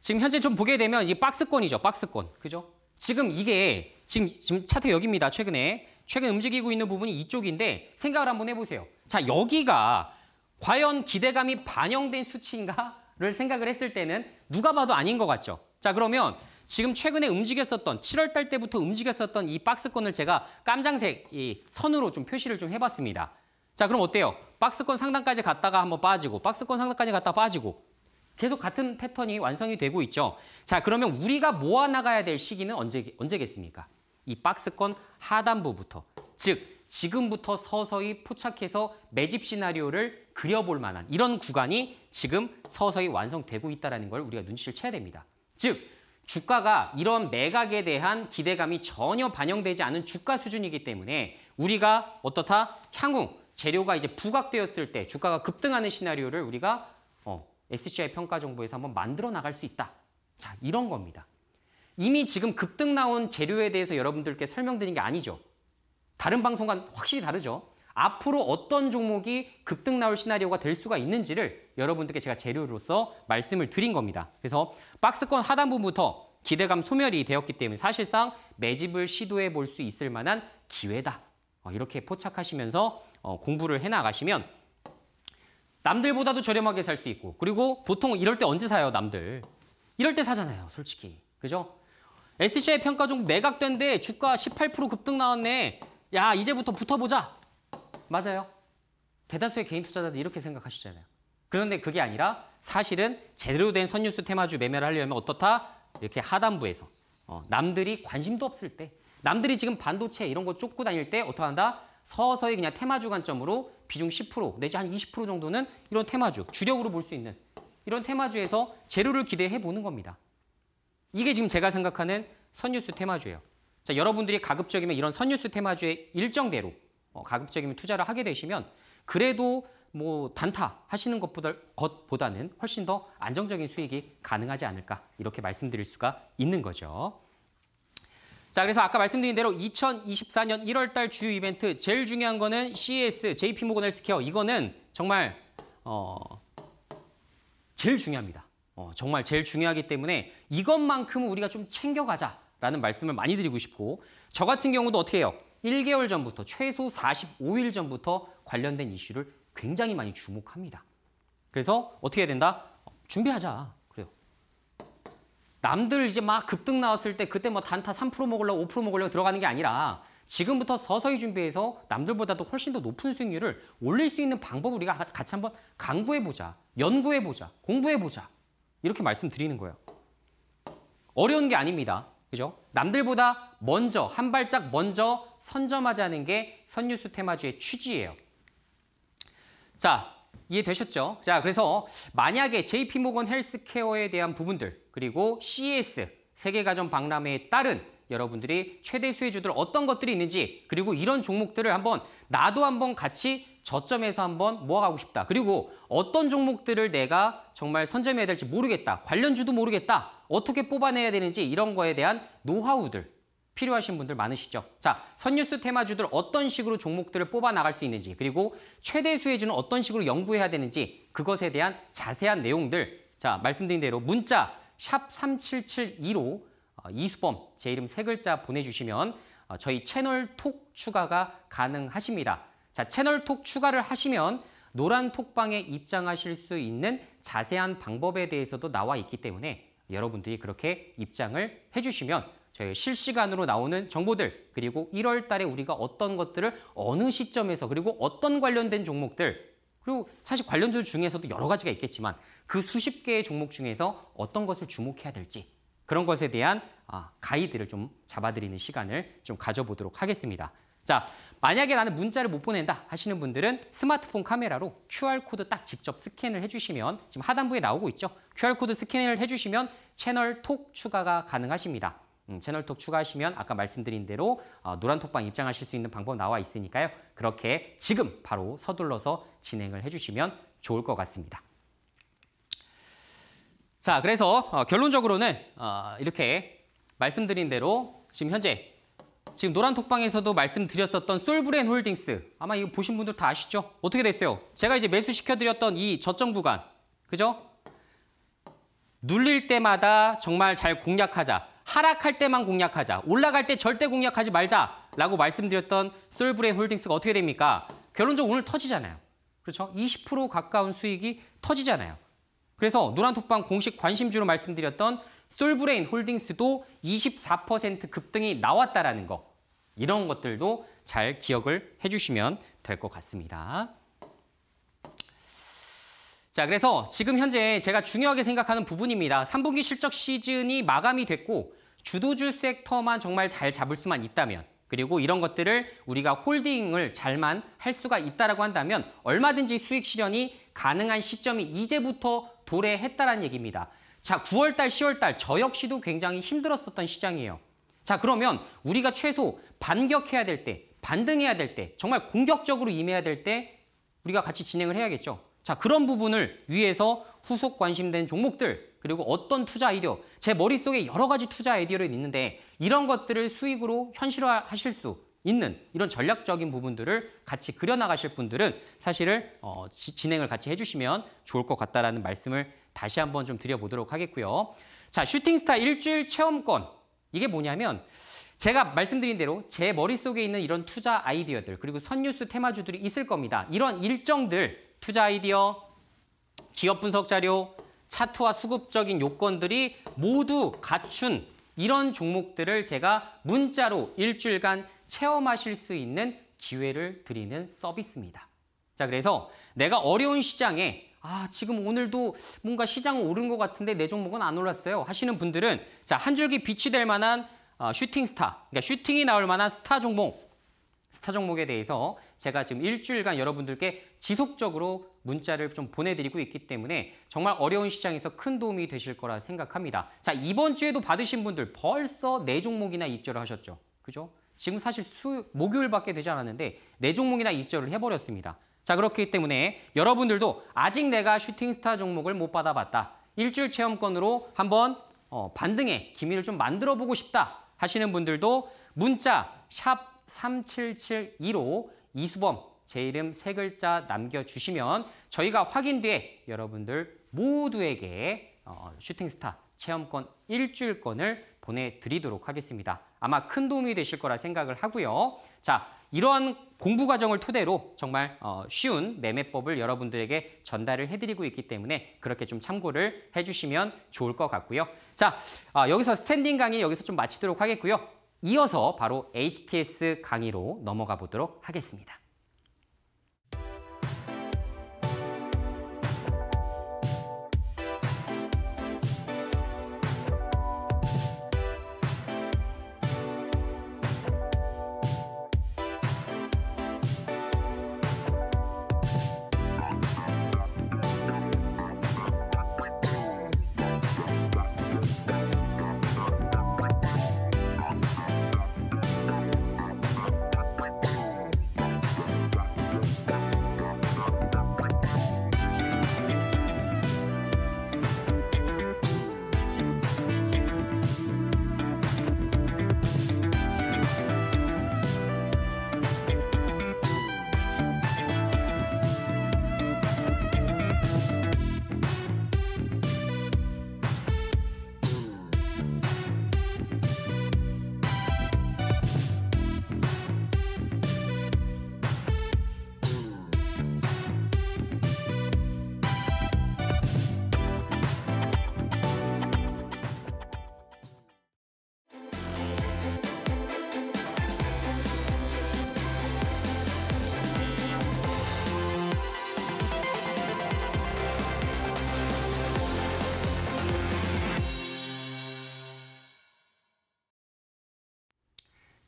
지금 현재 좀 보게 되면 이 박스권이죠. 박스권. 그죠? 지금 이게 지금 지금 차트가 여기입니다. 최근에 최근 움직이고 있는 부분이 이쪽인데 생각을 한번 해 보세요. 자, 여기가 과연 기대감이 반영된 수치인가를 생각을 했을 때는 누가 봐도 아닌 것 같죠. 자, 그러면 지금 최근에 움직였었던 7월 달 때부터 움직였었던 이 박스권을 제가 깜장색 이 선으로 좀 표시를 좀 해봤습니다. 자, 그럼 어때요? 박스권 상단까지 갔다가 한번 빠지고 박스권 상단까지 갔다 빠지고 계속 같은 패턴이 완성이 되고 있죠. 자, 그러면 우리가 모아 나가야 될 시기는 언제 언제겠습니까? 이 박스권 하단부부터 즉 지금부터 서서히 포착해서 매집 시나리오를 그려볼 만한 이런 구간이 지금 서서히 완성되고 있다는 걸 우리가 눈치를 채야 됩니다. 즉 주가가 이런 매각에 대한 기대감이 전혀 반영되지 않은 주가 수준이기 때문에 우리가 어떻다? 향후 재료가 이제 부각되었을 때 주가가 급등하는 시나리오를 우리가 어, SCI 평가 정보에서 한번 만들어 나갈 수 있다. 자, 이런 겁니다. 이미 지금 급등 나온 재료에 대해서 여러분들께 설명드린 게 아니죠. 다른 방송과 는 확실히 다르죠. 앞으로 어떤 종목이 급등 나올 시나리오가 될 수가 있는지를 여러분들께 제가 재료로서 말씀을 드린 겁니다. 그래서 박스권 하단부부터 기대감 소멸이 되었기 때문에 사실상 매집을 시도해 볼 수 있을 만한 기회다. 어, 이렇게 포착하시면서 어, 공부를 해나가시면 남들보다도 저렴하게 살 수 있고 그리고 보통 이럴 때 언제 사요 남들 이럴 때 사잖아요 솔직히 그죠? SCI 평가 중 매각된데 주가 18% 급등 나왔네 야 이제부터 붙어보자 맞아요 대다수의 개인 투자자들 이렇게 생각하시잖아요 그런데 그게 아니라 사실은 제대로 된선유스 테마주 매매를 하려면 어떻다 이렇게 하단부에서 어, 남들이 관심도 없을 때 남들이 지금 반도체 이런 거 쫓고 다닐 때 어떻게 한다 서서히 그냥 테마주 관점으로 비중 10% 내지 한 20% 정도는 이런 테마주, 주력으로 볼 수 있는 이런 테마주에서 재료를 기대해 보는 겁니다. 이게 지금 제가 생각하는 선유수 테마주예요. 자, 여러분들이 가급적이면 이런 선유수 테마주의 일정대로 어, 가급적이면 투자를 하게 되시면 그래도 뭐 단타 하시는 것보다, 것보다는 훨씬 더 안정적인 수익이 가능하지 않을까 이렇게 말씀드릴 수가 있는 거죠. 자, 그래서 아까 말씀드린 대로 2024년 1월 달 주요 이벤트 제일 중요한 거는 CES, JP 모건 헬스케어. 이거는 정말 어 제일 중요합니다. 어, 정말 제일 중요하기 때문에 이것만큼은 우리가 좀 챙겨가자라는 말씀을 많이 드리고 싶고 저 같은 경우도 어떻게 해요? 1개월 전부터 최소 45일 전부터 관련된 이슈를 굉장히 많이 주목합니다. 그래서 어떻게 해야 된다? 어, 준비하자. 남들 이제 막 급등 나왔을 때 그때 뭐 단타 3% 먹으려고 5% 먹으려고 들어가는 게 아니라 지금부터 서서히 준비해서 남들보다도 훨씬 더 높은 수익률을 올릴 수 있는 방법을 우리가 같이 한번 강구해보자, 연구해보자, 공부해보자 이렇게 말씀드리는 거예요. 어려운 게 아닙니다. 그죠? 남들보다 먼저, 한 발짝 먼저 선점하자는 게 선유수 테마주의 취지예요. 자, 이해되셨죠? 자, 그래서 만약에 JP모건 헬스케어에 대한 부분들 그리고 CES 세계가전 박람회에 따른 여러분들이 최대 수혜주들 어떤 것들이 있는지 그리고 이런 종목들을 한번 나도 한번 같이 저점에서 한번 모아가고 싶다. 그리고 어떤 종목들을 내가 정말 선점해야 될지 모르겠다. 관련주도 모르겠다. 어떻게 뽑아내야 되는지 이런 거에 대한 노하우들 필요하신 분들 많으시죠? 자, 선뉴스 테마주들 어떤 식으로 종목들을 뽑아 나갈 수 있는지 그리고 최대 수혜주는 어떤 식으로 연구해야 되는지 그것에 대한 자세한 내용들 자, 말씀드린 대로 문자 샵 3772로 어, 이수범 제 이름 세 글자 보내주시면 어, 저희 채널톡 추가가 가능하십니다. 자, 채널톡 추가를 하시면 노란 톡방에 입장하실 수 있는 자세한 방법에 대해서도 나와 있기 때문에 여러분들이 그렇게 입장을 해주시면 저희 그 실시간으로 나오는 정보들 그리고 1월 달에 우리가 어떤 것들을 어느 시점에서 그리고 어떤 관련된 종목들 그리고 사실 관련주 중에서도 여러 가지가 있겠지만 그 수십 개의 종목 중에서 어떤 것을 주목해야 될지 그런 것에 대한 아, 가이드를 좀 잡아드리는 시간을 좀 가져보도록 하겠습니다. 자, 만약에 나는 문자를 못 보낸다 하시는 분들은 스마트폰 카메라로 QR코드 딱 직접 스캔을 해주시면 지금 하단부에 나오고 있죠. QR코드 스캔을 해주시면 채널 톡 추가가 가능하십니다. 음, 채널톡 추가하시면 아까 말씀드린 대로 어, 노란톡방 입장하실 수 있는 방법 나와 있으니까요. 그렇게 지금 바로 서둘러서 진행을 해주시면 좋을 것 같습니다. 자, 그래서 어, 결론적으로는 어, 이렇게 말씀드린 대로 지금 현재 지금 노란톡방에서도 말씀드렸었던 솔브레인 홀딩스 아마 이거 보신 분들 다 아시죠? 어떻게 됐어요? 제가 이제 매수시켜드렸던 이 저점 구간 그죠? 눌릴 때마다 정말 잘 공략하자 하락할 때만 공략하자, 올라갈 때 절대 공략하지 말자라고 말씀드렸던 솔브레인 홀딩스가 어떻게 됩니까? 결론적으로 오늘 터지잖아요. 그렇죠? 20% 가까운 수익이 터지잖아요. 그래서 노란톡방 공식 관심주로 말씀드렸던 솔브레인 홀딩스도 24% 급등이 나왔다라는 거. 이런 것들도 잘 기억을 해주시면 될 것 같습니다. 자, 그래서 지금 현재 제가 중요하게 생각하는 부분입니다. 3분기 실적 시즌이 마감이 됐고 주도주 섹터만 정말 잘 잡을 수만 있다면 그리고 이런 것들을 우리가 홀딩을 잘만 할 수가 있다라고 한다면 얼마든지 수익 실현이 가능한 시점이 이제부터 도래했다라는 얘기입니다. 자, 9월 달, 10월 달저 역시도 굉장히 힘들었었던 시장이에요. 자, 그러면 우리가 최소 반격해야 될 때, 반등해야 될 때, 정말 공격적으로 임해야 될 때 우리가 같이 진행을 해야겠죠. 자, 그런 부분을 위해서 후속 관심된 종목들, 그리고 어떤 투자 아이디어, 제 머릿속에 여러 가지 투자 아이디어를 있는데 이런 것들을 수익으로 현실화하실 수 있는 이런 전략적인 부분들을 같이 그려나가실 분들은 사실을 어, 지, 진행을 같이 해주시면 좋을 것 같다라는 말씀을 다시 한번 좀 드려보도록 하겠고요. 자, 슈팅스타 일주일 체험권. 이게 뭐냐면 제가 말씀드린 대로 제 머릿속에 있는 이런 투자 아이디어들 그리고 선뉴스 테마주들이 있을 겁니다. 이런 일정들 투자 아이디어, 기업 분석 자료, 차트와 수급적인 요건들이 모두 갖춘 이런 종목들을 제가 문자로 일주일간 체험하실 수 있는 기회를 드리는 서비스입니다. 자, 그래서 내가 어려운 시장에 아, 지금 오늘도 뭔가 시장은 오른 것 같은데 내 종목은 안 올랐어요. 하시는 분들은 자, 한 줄기 빛이 될 만한 어, 슈팅스타, 그러니까 슈팅이 나올 만한 스타 종목 스타 종목에 대해서 제가 지금 일주일간 여러분들께 지속적으로 문자를 좀 보내드리고 있기 때문에 정말 어려운 시장에서 큰 도움이 되실 거라 생각합니다. 자, 이번 주에도 받으신 분들 벌써 네 종목이나 입절을 하셨죠. 그죠? 지금 사실 수, 목요일밖에 되지 않았는데 네 종목이나 입절을 해버렸습니다. 자, 그렇기 때문에 여러분들도 아직 내가 슈팅스타 종목을 못 받아봤다. 일주일 체험권으로 한번 어, 반등의 기미를 좀 만들어보고 싶다 하시는 분들도 문자 샵 3772로 이수범 제 이름 세 글자 남겨주시면 저희가 확인 뒤에 여러분들 모두에게 어, 슈팅스타 체험권 일주일권을 보내드리도록 하겠습니다. 아마 큰 도움이 되실 거라 생각을 하고요. 자, 이러한 공부 과정을 토대로 정말 어, 쉬운 매매법을 여러분들에게 전달을 해드리고 있기 때문에 그렇게 좀 참고를 해주시면 좋을 것 같고요. 자, 어, 여기서 스탠딩 강의 여기서 좀 마치도록 하겠고요. 이어서 바로 HTS 강의로 넘어가 보도록 하겠습니다.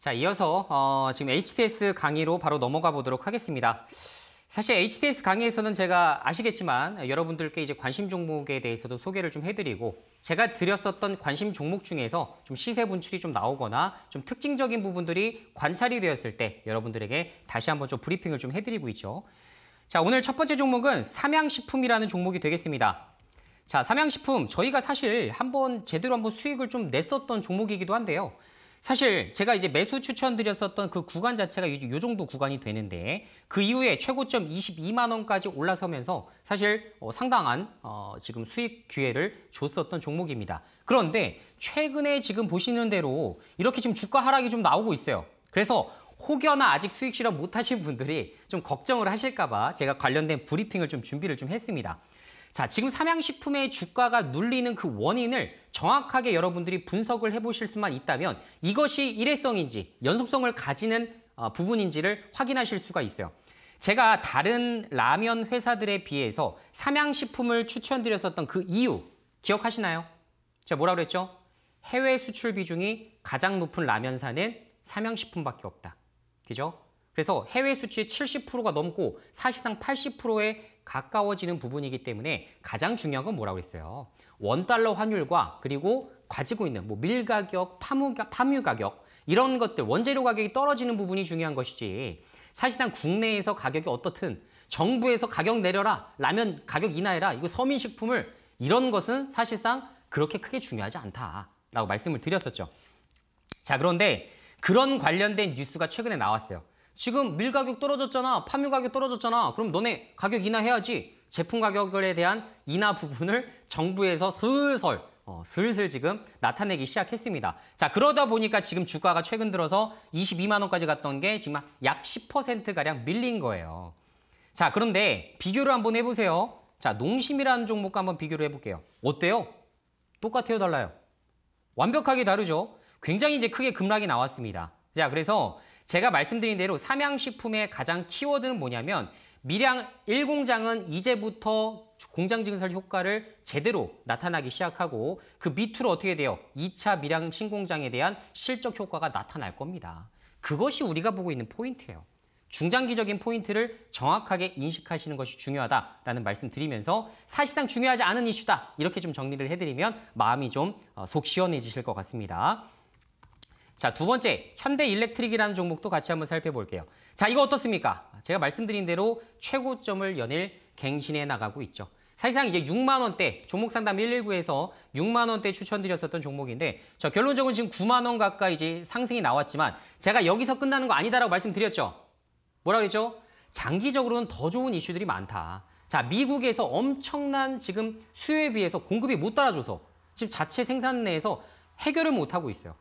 자, 이어서 어, 지금 HTS 강의로 바로 넘어가 보도록 하겠습니다. 사실 HTS 강의에서는 제가 아시겠지만 여러분들께 이제 관심 종목에 대해서도 소개를 좀 해드리고 제가 드렸었던 관심 종목 중에서 좀 시세 분출이 좀 나오거나 좀 특징적인 부분들이 관찰이 되었을 때 여러분들에게 다시 한번 좀 브리핑을 좀 해드리고 있죠. 자, 오늘 첫 번째 종목은 삼양식품이라는 종목이 되겠습니다. 자, 삼양식품 저희가 사실 한번 제대로 한번 수익을 좀 냈었던 종목이기도 한데요. 사실 제가 이제 매수 추천드렸었던 그 구간 자체가 이 정도 구간이 되는데 그 이후에 최고점 22만 원까지 올라서면서 사실 어, 상당한 어, 지금 수익 기회를 줬었던 종목입니다. 그런데 최근에 지금 보시는 대로 이렇게 지금 주가 하락이 좀 나오고 있어요. 그래서 혹여나 아직 수익 실현 못하신 분들이 좀 걱정을 하실까 봐 제가 관련된 브리핑을 좀 준비를 좀 했습니다. 자, 지금 삼양식품의 주가가 눌리는 그 원인을 정확하게 여러분들이 분석을 해보실 수만 있다면 이것이 일회성인지 연속성을 가지는 어, 부분인지를 확인하실 수가 있어요. 제가 다른 라면 회사들에 비해서 삼양식품을 추천드렸었던 그 이유 기억하시나요? 제가 뭐라 고 그랬죠? 해외 수출 비중이 가장 높은 라면사는 삼양식품밖에 없다. 그죠? 그래서 해외 수출 70%가 넘고 사실상 80%의 가까워지는 부분이기 때문에 가장 중요한 건 뭐라고 했어요? 원달러 환율과 그리고 가지고 있는 뭐 밀가격, 파무, 가격 이런 것들 원재료 가격이 떨어지는 부분이 중요한 것이지 사실상 국내에서 가격이 어떻든 정부에서 가격 내려라 라면 가격 인하해라 이거 서민식품을 이런 것은 사실상 그렇게 크게 중요하지 않다라고 말씀을 드렸었죠. 자 그런데 그런 관련된 뉴스가 최근에 나왔어요. 지금 밀 가격 떨어졌잖아. 파묘 가격 떨어졌잖아. 그럼 너네 가격 인하해야지. 제품 가격에 대한 인하 부분을 정부에서 슬슬 어, 슬슬 지금 나타내기 시작했습니다. 자 그러다 보니까 지금 주가가 최근 들어서 22만 원까지 갔던 게 지금 약 10%가량 밀린 거예요. 자 그런데 비교를 한번 해보세요. 자 농심이라는 종목과 한번 비교를 해볼게요. 어때요? 똑같아요 달라요? 완벽하게 다르죠? 굉장히 이제 크게 급락이 나왔습니다. 자 그래서 제가 말씀드린 대로 삼양식품의 가장 키워드는 뭐냐면 밀양 1공장은 이제부터 공장 증설 효과를 제대로 나타나기 시작하고 그 밑으로 어떻게 돼요? 2차 밀양 신공장에 대한 실적 효과가 나타날 겁니다. 그것이 우리가 보고 있는 포인트예요. 중장기적인 포인트를 정확하게 인식하시는 것이 중요하다라는 말씀 드리면서 사실상 중요하지 않은 이슈다 이렇게 좀 정리를 해드리면 마음이 좀속 어, 시원해지실 것 같습니다. 자, 두 번째 현대 일렉트릭이라는 종목도 같이 한번 살펴볼게요. 자, 이거 어떻습니까? 제가 말씀드린 대로 최고점을 연일 갱신해 나가고 있죠. 사실상 이제 6만 원대 종목 상담 119에서 6만 원대 추천드렸었던 종목인데 저 결론적으로 지금 9만 원 가까이 이제 상승이 나왔지만 제가 여기서 끝나는 거 아니다라고 말씀드렸죠. 뭐라 그랬죠? 장기적으로는 더 좋은 이슈들이 많다. 자, 미국에서 엄청난 지금 수요에 비해서 공급이 못 따라줘서 지금 자체 생산 내에서 해결을 못 하고 있어요.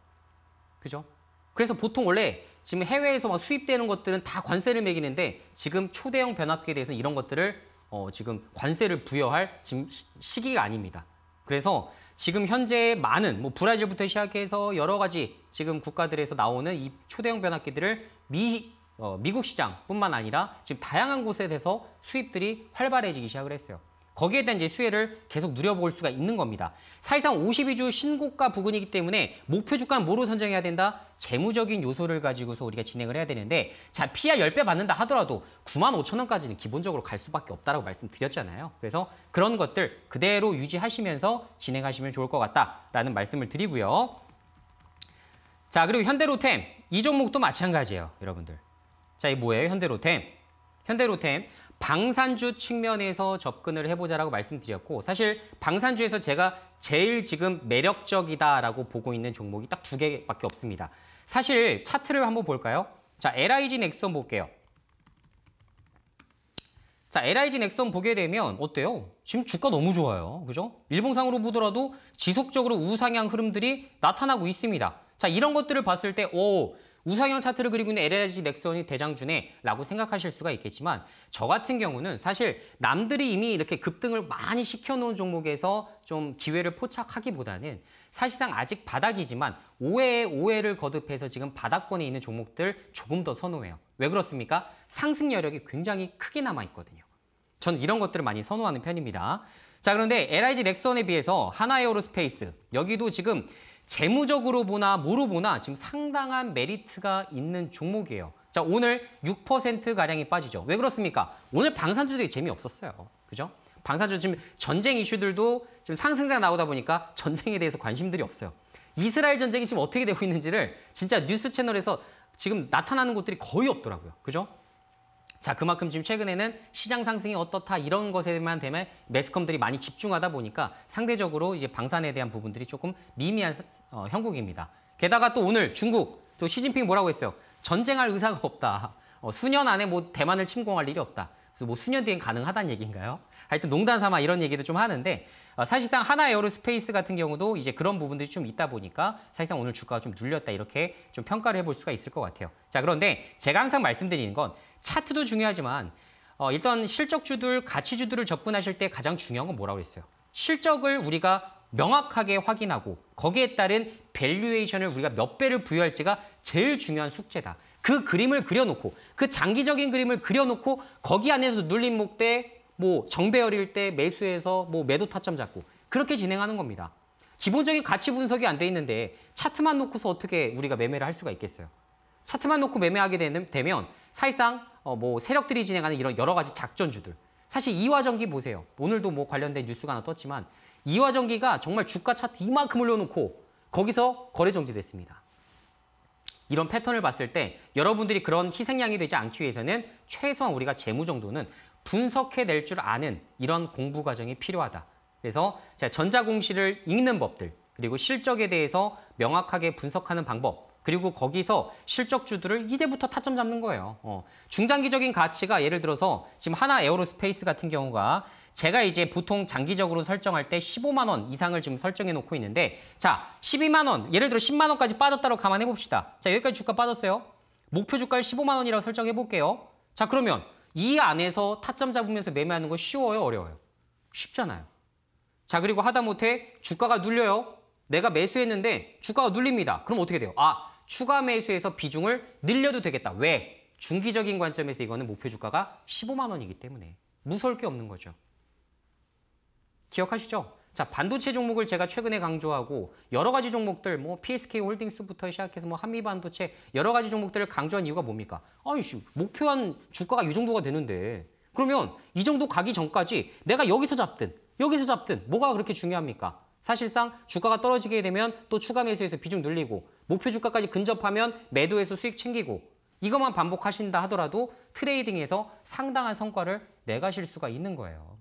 그죠? 그래서 보통 원래 지금 해외에서 막 수입되는 것들은 다 관세를 매기는데 지금 초대형 변압기에 대해서 이런 것들을 어, 지금 관세를 부여할 지금 시기가 아닙니다. 그래서 지금 현재 많은 뭐 브라질부터 시작해서 여러 가지 지금 국가들에서 나오는 이 초대형 변압기들을 미 어, 미국 시장뿐만 아니라 지금 다양한 곳에 대해서 수입들이 활발해지기 시작을 했어요. 거기에 대한 이제 수혜를 계속 누려볼 수가 있는 겁니다. 사실상 52주 신고가 부근이기 때문에 목표 주가는 뭐로 선정해야 된다? 재무적인 요소를 가지고서 우리가 진행을 해야 되는데 자 PR 10배 받는다 하더라도 9만 5천 원까지는 기본적으로 갈 수밖에 없다라고 말씀드렸잖아요. 그래서 그런 것들 그대로 유지하시면서 진행하시면 좋을 것 같다라는 말씀을 드리고요. 자 그리고 현대로템 이 종목도 마찬가지예요 여러분들. 자 이게 뭐예요 현대로템. 현대로템 방산주 측면에서 접근을 해보자라고 말씀드렸고 사실 방산주에서 제가 제일 지금 매력적이다라고 보고 있는 종목이 딱 두 개밖에 없습니다. 사실 차트를 한번 볼까요? 자, LIG 넥슨 볼게요. 자, LIG 넥슨 보게 되면 어때요? 지금 주가 너무 좋아요. 그죠? 일봉상으로 보더라도 지속적으로 우상향 흐름들이 나타나고 있습니다. 자, 이런 것들을 봤을 때 오, 우상향 차트를 그리고 있는 LG 넥슨이 대장주네라고 생각하실 수가 있겠지만 저 같은 경우는 사실 남들이 이미 이렇게 급등을 많이 시켜놓은 종목에서 좀 기회를 포착하기보다는 사실상 아직 바닥이지만 5회에 5회를 거듭해서 지금 바닥권에 있는 종목들 조금 더 선호해요. 왜 그렇습니까? 상승 여력이 굉장히 크게 남아있거든요. 전 이런 것들을 많이 선호하는 편입니다. 자 그런데 LIG 넥슨에 비해서 하나에어로스페이스 여기도 지금 재무적으로 보나 뭐로 보나 지금 상당한 메리트가 있는 종목이에요. 자, 오늘 6%가량이 빠지죠. 왜 그렇습니까? 오늘 방산주들이 재미없었어요. 그죠? 방산주 지금 전쟁 이슈들도 지금 상승장 나오다 보니까 전쟁에 대해서 관심들이 없어요. 이스라엘 전쟁이 지금 어떻게 되고 있는지를 진짜 뉴스 채널에서 지금 나타나는 곳들이 거의 없더라고요. 그죠? 자 그만큼 지금 최근에는 시장 상승이 어떻다 이런 것에만 되면 매스컴들이 많이 집중하다 보니까 상대적으로 이제 방산에 대한 부분들이 조금 미미한 어, 형국입니다. 게다가 또 오늘 중국 또 시진핑 뭐라고 했어요? 전쟁할 의사가 없다. 어, 수년 안에 뭐 대만을 침공할 일이 없다. 뭐 수년 뒤엔 가능하다는 얘기인가요? 하여튼 농단 삼아 이런 얘기도 좀 하는데 어, 사실상 하나 에어로스페이스 같은 경우도 이제 그런 부분들이 좀 있다 보니까 사실상 오늘 주가가 좀 눌렸다 이렇게 좀 평가를 해볼 수가 있을 것 같아요. 자 그런데 제가 항상 말씀드리는 건 차트도 중요하지만 어, 일단 실적주들, 가치주들을 접근하실 때 가장 중요한 건 뭐라고 했어요 실적을 우리가 명확하게 확인하고 거기에 따른 밸류에이션을 우리가 몇 배를 부여할지가 제일 중요한 숙제다. 그 그림을 그려놓고 그 장기적인 그림을 그려놓고 거기 안에서 눌린목대뭐 정배열일 때 매수해서 뭐 매도 타점 잡고 그렇게 진행하는 겁니다. 기본적인 가치 분석이 안 돼 있는데 차트만 놓고서 어떻게 우리가 매매를 할 수가 있겠어요. 차트만 놓고 매매하게 되면 사실상 어 뭐 세력들이 진행하는 이런 여러 가지 작전주들 사실 이화전기 보세요. 오늘도 뭐 관련된 뉴스가 하나 떴지만 이화전기가 정말 주가 차트 이만큼 올려놓고 거기서 거래 정지됐습니다. 이런 패턴을 봤을 때 여러분들이 그런 희생양이 되지 않기 위해서는 최소한 우리가 재무 정도는 분석해낼 줄 아는 이런 공부 과정이 필요하다. 그래서 제가 전자공시를 읽는 법들 그리고 실적에 대해서 명확하게 분석하는 방법 그리고 거기서 실적주들을 이대부터 타점 잡는 거예요. 어. 중장기적인 가치가 예를 들어서 지금 하나 에어로스페이스 같은 경우가 제가 이제 보통 장기적으로 설정할 때 15만 원 이상을 지금 설정해 놓고 있는데 자, 12만 원, 예를 들어 10만 원까지 빠졌다고 감안해 봅시다. 자, 여기까지 주가 빠졌어요. 목표 주가를 15만 원이라고 설정해 볼게요. 자, 그러면 이 안에서 타점 잡으면서 매매하는 거 쉬워요, 어려워요? 쉽잖아요. 자, 그리고 하다못해 주가가 눌려요. 내가 매수했는데 주가가 눌립니다. 그럼 어떻게 돼요? 아, 추가 매수에서 비중을 늘려도 되겠다. 왜? 중기적인 관점에서 이거는 목표 주가가 15만 원이기 때문에 무서울 게 없는 거죠. 기억하시죠? 자, 반도체 종목을 제가 최근에 강조하고 여러 가지 종목들 뭐 PSK 홀딩스부터 시작해서 뭐 한미반도체 여러 가지 종목들을 강조한 이유가 뭡니까? 아이씨, 목표한 주가가 이 정도가 되는데 그러면 이 정도 가기 전까지 내가 여기서 잡든 여기서 잡든 뭐가 그렇게 중요합니까? 사실상 주가가 떨어지게 되면 또 추가 매수에서 비중 늘리고 목표 주가까지 근접하면 매도에서 수익 챙기고 이것만 반복하신다 하더라도 트레이딩에서 상당한 성과를 내가실 수가 있는 거예요.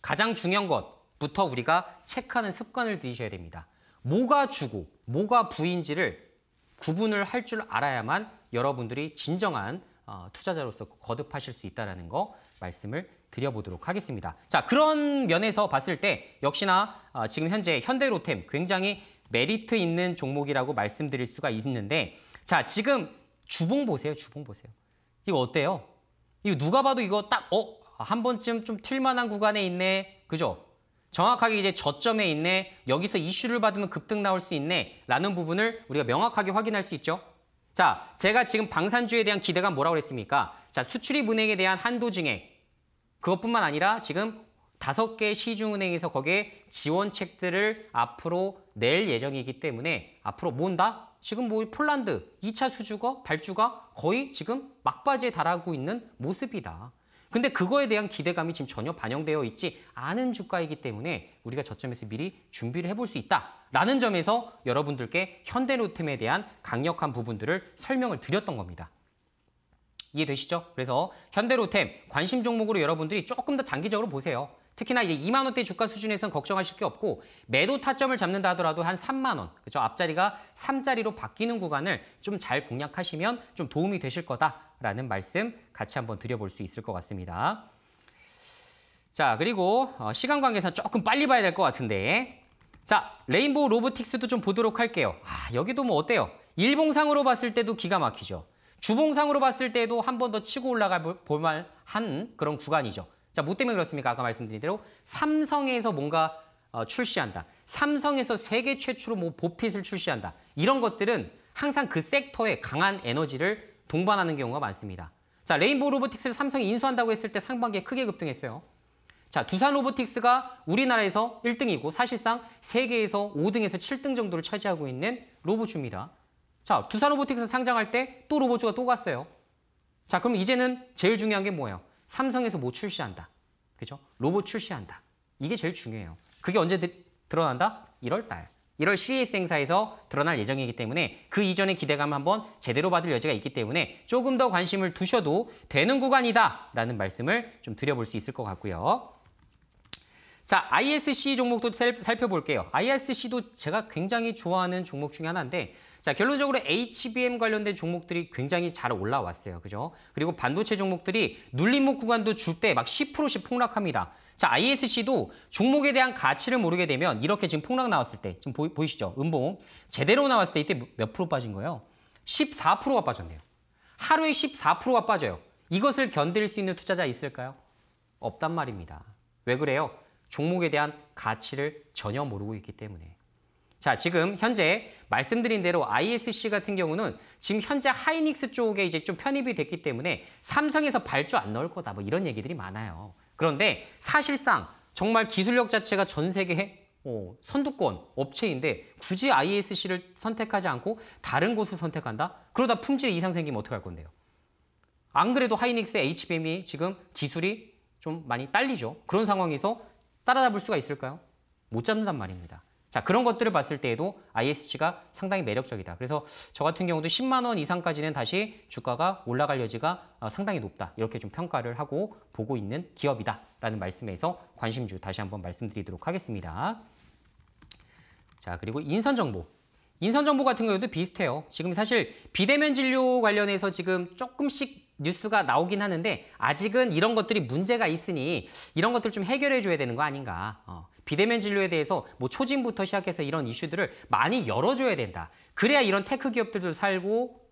가장 중요한 것부터 우리가 체크하는 습관을 들이셔야 됩니다. 뭐가 주고 뭐가 부인지를 구분을 할 줄 알아야만 여러분들이 진정한 어, 투자자로서 거듭하실 수 있다는 거 말씀을 드려보도록 하겠습니다. 자, 그런 면에서 봤을 때 역시나 아, 지금 현재 현대로템 굉장히 메리트 있는 종목이라고 말씀드릴 수가 있는데 자, 지금 주봉 보세요. 주봉 보세요. 이거 어때요? 이거 누가 봐도 이거 딱 어? 한 번쯤 좀틀만한 구간에 있네. 그죠? 정확하게 이제 저점에 있네. 여기서 이슈를 받으면 급등 나올 수 있네. 라는 부분을 우리가 명확하게 확인할 수 있죠. 자, 제가 지금 방산주에 대한 기대감 뭐라고 그랬습니까? 자, 수출입 은행에 대한 한도 증액. 그것뿐만 아니라 지금 다섯 개 시중은행에서 거기에 지원책들을 앞으로 낼 예정이기 때문에 앞으로 뭔다? 지금 뭐 폴란드 이차 수주가 발주가 거의 지금 막바지에 달하고 있는 모습이다. 근데 그거에 대한 기대감이 지금 전혀 반영되어 있지 않은 주가이기 때문에 우리가 저점에서 미리 준비를 해볼 수 있다라는 점에서 여러분들께 현대노템에 대한 강력한 부분들을 설명을 드렸던 겁니다. 이해되시죠? 그래서 현대로템 관심 종목으로 여러분들이 조금 더 장기적으로 보세요. 특히나 이제 2만 원대 주가 수준에선 걱정하실 게 없고 매도 타점을 잡는다 하더라도 한 3만 원, 그죠? 앞자리가 3자리로 바뀌는 구간을 좀 잘 공략하시면 좀 도움이 되실 거다라는 말씀 같이 한번 드려볼 수 있을 것 같습니다. 자, 그리고 어, 시간 관계상 조금 빨리 봐야 될 것 같은데 자, 레인보우 로보틱스도 좀 보도록 할게요. 아, 여기도 뭐 어때요? 일봉상으로 봤을 때도 기가 막히죠. 주봉상으로 봤을 때도 한 번 더 치고 올라가 볼만한 그런 구간이죠. 자, 뭐 때문에 그렇습니까? 아까 말씀드린 대로 삼성에서 뭔가 어, 출시한다. 삼성에서 세계 최초로 뭐 보핏을 출시한다. 이런 것들은 항상 그 섹터에 강한 에너지를 동반하는 경우가 많습니다. 자, 레인보우 로보틱스를 삼성이 인수한다고 했을 때 상반기에 크게 급등했어요. 자, 두산 로보틱스가 우리나라에서 1등이고 사실상 세계에서 5등에서 7등 정도를 차지하고 있는 로봇입니다 자, 두산 로보틱스 상장할 때 또 로보주가 또 갔어요. 자, 그럼 이제는 제일 중요한 게 뭐예요? 삼성에서 뭐 출시한다. 그죠? 로봇 출시한다. 이게 제일 중요해요. 그게 언제 드, 드러난다? 1월 달. 1월 CES 행사에서 드러날 예정이기 때문에 그 이전의 기대감 한번 제대로 받을 여지가 있기 때문에 조금 더 관심을 두셔도 되는 구간이다라는 말씀을 좀 드려볼 수 있을 것 같고요. 자, ISC 종목도 살펴볼게요. ISC도 제가 굉장히 좋아하는 종목 중에 하나인데 자, 결론적으로 HBM 관련된 종목들이 굉장히 잘 올라왔어요. 그죠? 그리고 반도체 종목들이 눌림목 구간도 줄 때 막 10%씩 폭락합니다. 자, ISC도 종목에 대한 가치를 모르게 되면 이렇게 지금 폭락 나왔을 때, 지금 보이, 보이시죠? 은봉. 제대로 나왔을 때 이때 몇 프로 빠진 거예요? 14%가 빠졌네요. 하루에 14%가 빠져요. 이것을 견딜 수 있는 투자자 있을까요? 없단 말입니다. 왜 그래요? 종목에 대한 가치를 전혀 모르고 있기 때문에. 자, 지금 현재 말씀드린 대로 ISC 같은 경우는 지금 현재 하이닉스 쪽에 이제 좀 편입이 됐기 때문에 삼성에서 발주 안 넣을 거다 뭐 이런 얘기들이 많아요. 그런데 사실상 정말 기술력 자체가 전 세계 에 어, 선두권 업체인데 굳이 ISC를 선택하지 않고 다른 곳을 선택한다? 그러다 품질 이상 생기면 어떡할 건데요? 안 그래도 하이닉스 HBM이 지금 기술이 좀 많이 딸리죠. 그런 상황에서 따라잡을 수가 있을까요? 못 잡는단 말입니다. 자 그런 것들을 봤을 때에도 ISC가 상당히 매력적이다. 그래서 저 같은 경우도 10만 원 이상까지는 다시 주가가 올라갈 여지가 어, 상당히 높다. 이렇게 좀 평가를 하고 보고 있는 기업이다라는 말씀에서 관심주 다시 한번 말씀드리도록 하겠습니다. 자 그리고 인선 정보. 인선 정보 같은 경우도 비슷해요. 지금 사실 비대면 진료 관련해서 지금 조금씩 뉴스가 나오긴 하는데 아직은 이런 것들이 문제가 있으니 이런 것들 좀 해결해 줘야 되는 거 아닌가. 어. 비대면 진료에 대해서 뭐 초진부터 시작해서 이런 이슈들을 많이 열어줘야 된다. 그래야 이런 테크 기업들도 살고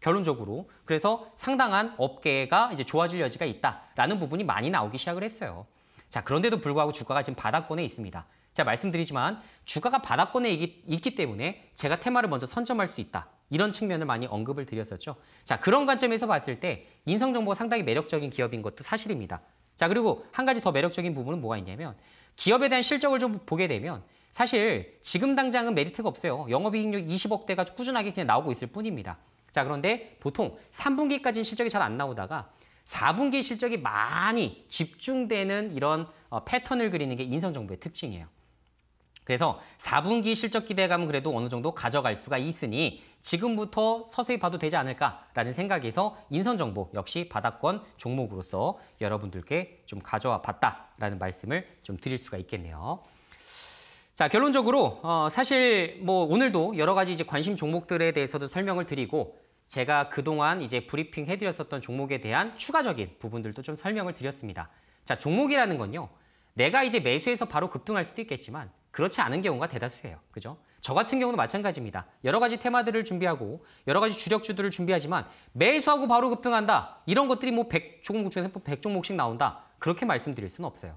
결론적으로 그래서 상당한 업계가 이제 좋아질 여지가 있다라는 부분이 많이 나오기 시작을 했어요. 자 그런데도 불구하고 주가가 지금 바닥권에 있습니다. 자 말씀드리지만 주가가 바닥권에 있 있기 때문에 제가 테마를 먼저 선점할 수 있다. 이런 측면을 많이 언급을 드렸었죠. 자 그런 관점에서 봤을 때 인성정보가 상당히 매력적인 기업인 것도 사실입니다. 자, 그리고 한 가지 더 매력적인 부분은 뭐가 있냐면 기업에 대한 실적을 좀 보게 되면 사실 지금 당장은 메리트가 없어요. 영업이익률 20억대가 꾸준하게 그냥 나오고 있을 뿐입니다. 자, 그런데 보통 3분기까지는 실적이 잘 안 나오다가 4분기 실적이 많이 집중되는 이런 어, 패턴을 그리는 게인성정보의 특징이에요. 그래서 4분기 실적 기대감은 그래도 어느 정도 가져갈 수가 있으니 지금부터 서서히 봐도 되지 않을까라는 생각에서 인선 정보 역시 바닥권 종목으로서 여러분들께 좀 가져와 봤다라는 말씀을 좀 드릴 수가 있겠네요. 자, 결론적으로 어, 사실 뭐 오늘도 여러 가지 이제 관심 종목들에 대해서도 설명을 드리고 제가 그동안 이제 브리핑 해드렸었던 종목에 대한 추가적인 부분들도 좀 설명을 드렸습니다. 자, 종목이라는 건요. 내가 이제 매수해서 바로 급등할 수도 있겠지만 그렇지 않은 경우가 대다수예요. 그죠? 저 같은 경우도 마찬가지입니다. 여러 가지 테마들을 준비하고 여러 가지 주력주들을 준비하지만 매수하고 바로 급등한다. 이런 것들이 뭐 100종목 중에서 100종목씩 나온다. 그렇게 말씀드릴 수는 없어요.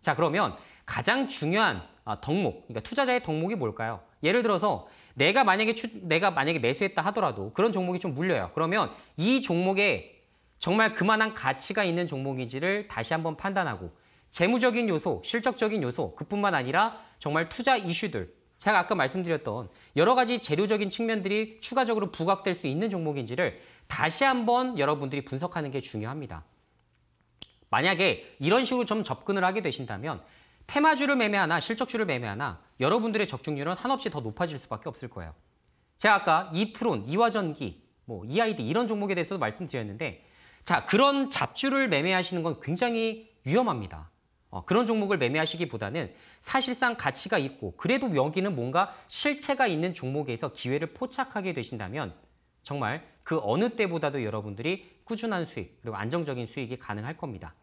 자 그러면 가장 중요한 아, 덕목, 그러니까 투자자의 덕목이 뭘까요? 예를 들어서 내가 만약에 추, 내가 만약에 매수했다 하더라도 그런 종목이 좀 물려요. 그러면 이 종목에 정말 그만한 가치가 있는 종목인지를 다시 한번 판단하고 재무적인 요소, 실적적인 요소, 그뿐만 아니라 정말 투자 이슈들, 제가 아까 말씀드렸던 여러 가지 재료적인 측면들이 추가적으로 부각될 수 있는 종목인지를 다시 한번 여러분들이 분석하는 게 중요합니다. 만약에 이런 식으로 좀 접근을 하게 되신다면 테마주를 매매하나 실적주를 매매하나 여러분들의 적중률은 한없이 더 높아질 수밖에 없을 거예요. 제가 아까 이프론, 이화전기, 뭐 EID 이런 종목에 대해서도 말씀드렸는데 자 그런 잡주를 매매하시는 건 굉장히 위험합니다. 어, 그런 종목을 매매하시기보다는 사실상 가치가 있고 그래도 여기는 뭔가 실체가 있는 종목에서 기회를 포착하게 되신다면 정말 그 어느 때보다도 여러분들이 꾸준한 수익 그리고 안정적인 수익이 가능할 겁니다.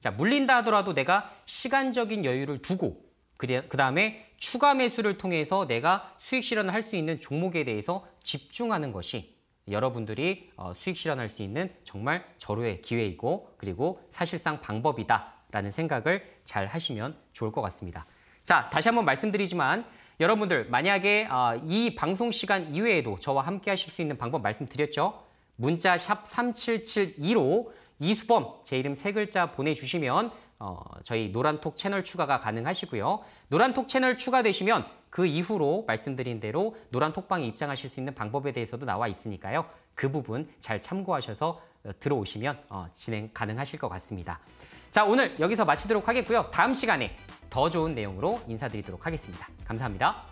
자 물린다 하더라도 내가 시간적인 여유를 두고 그 다음에 추가 매수를 통해서 내가 수익 실현을 할 수 있는 종목에 대해서 집중하는 것이 여러분들이 어, 수익 실현할 수 있는 정말 절호의 기회이고 그리고 사실상 방법이다 라는 생각을 잘 하시면 좋을 것 같습니다. 자, 다시 한번 말씀드리지만 여러분들 만약에 어, 이 방송 시간 이외에도 저와 함께 하실 수 있는 방법 말씀드렸죠? 문자 샵 3772로 이수범 제 이름 세 글자 보내주시면 어, 저희 노란톡 채널 추가가 가능하시고요. 노란톡 채널 추가되시면 그 이후로 말씀드린 대로 노란톡방에 입장하실 수 있는 방법에 대해서도 나와 있으니까요. 그 부분 잘 참고하셔서 어, 들어오시면 어, 진행 가능하실 것 같습니다. 자, 오늘 여기서 마치도록 하겠고요. 다음 시간에 더 좋은 내용으로 인사드리도록 하겠습니다. 감사합니다.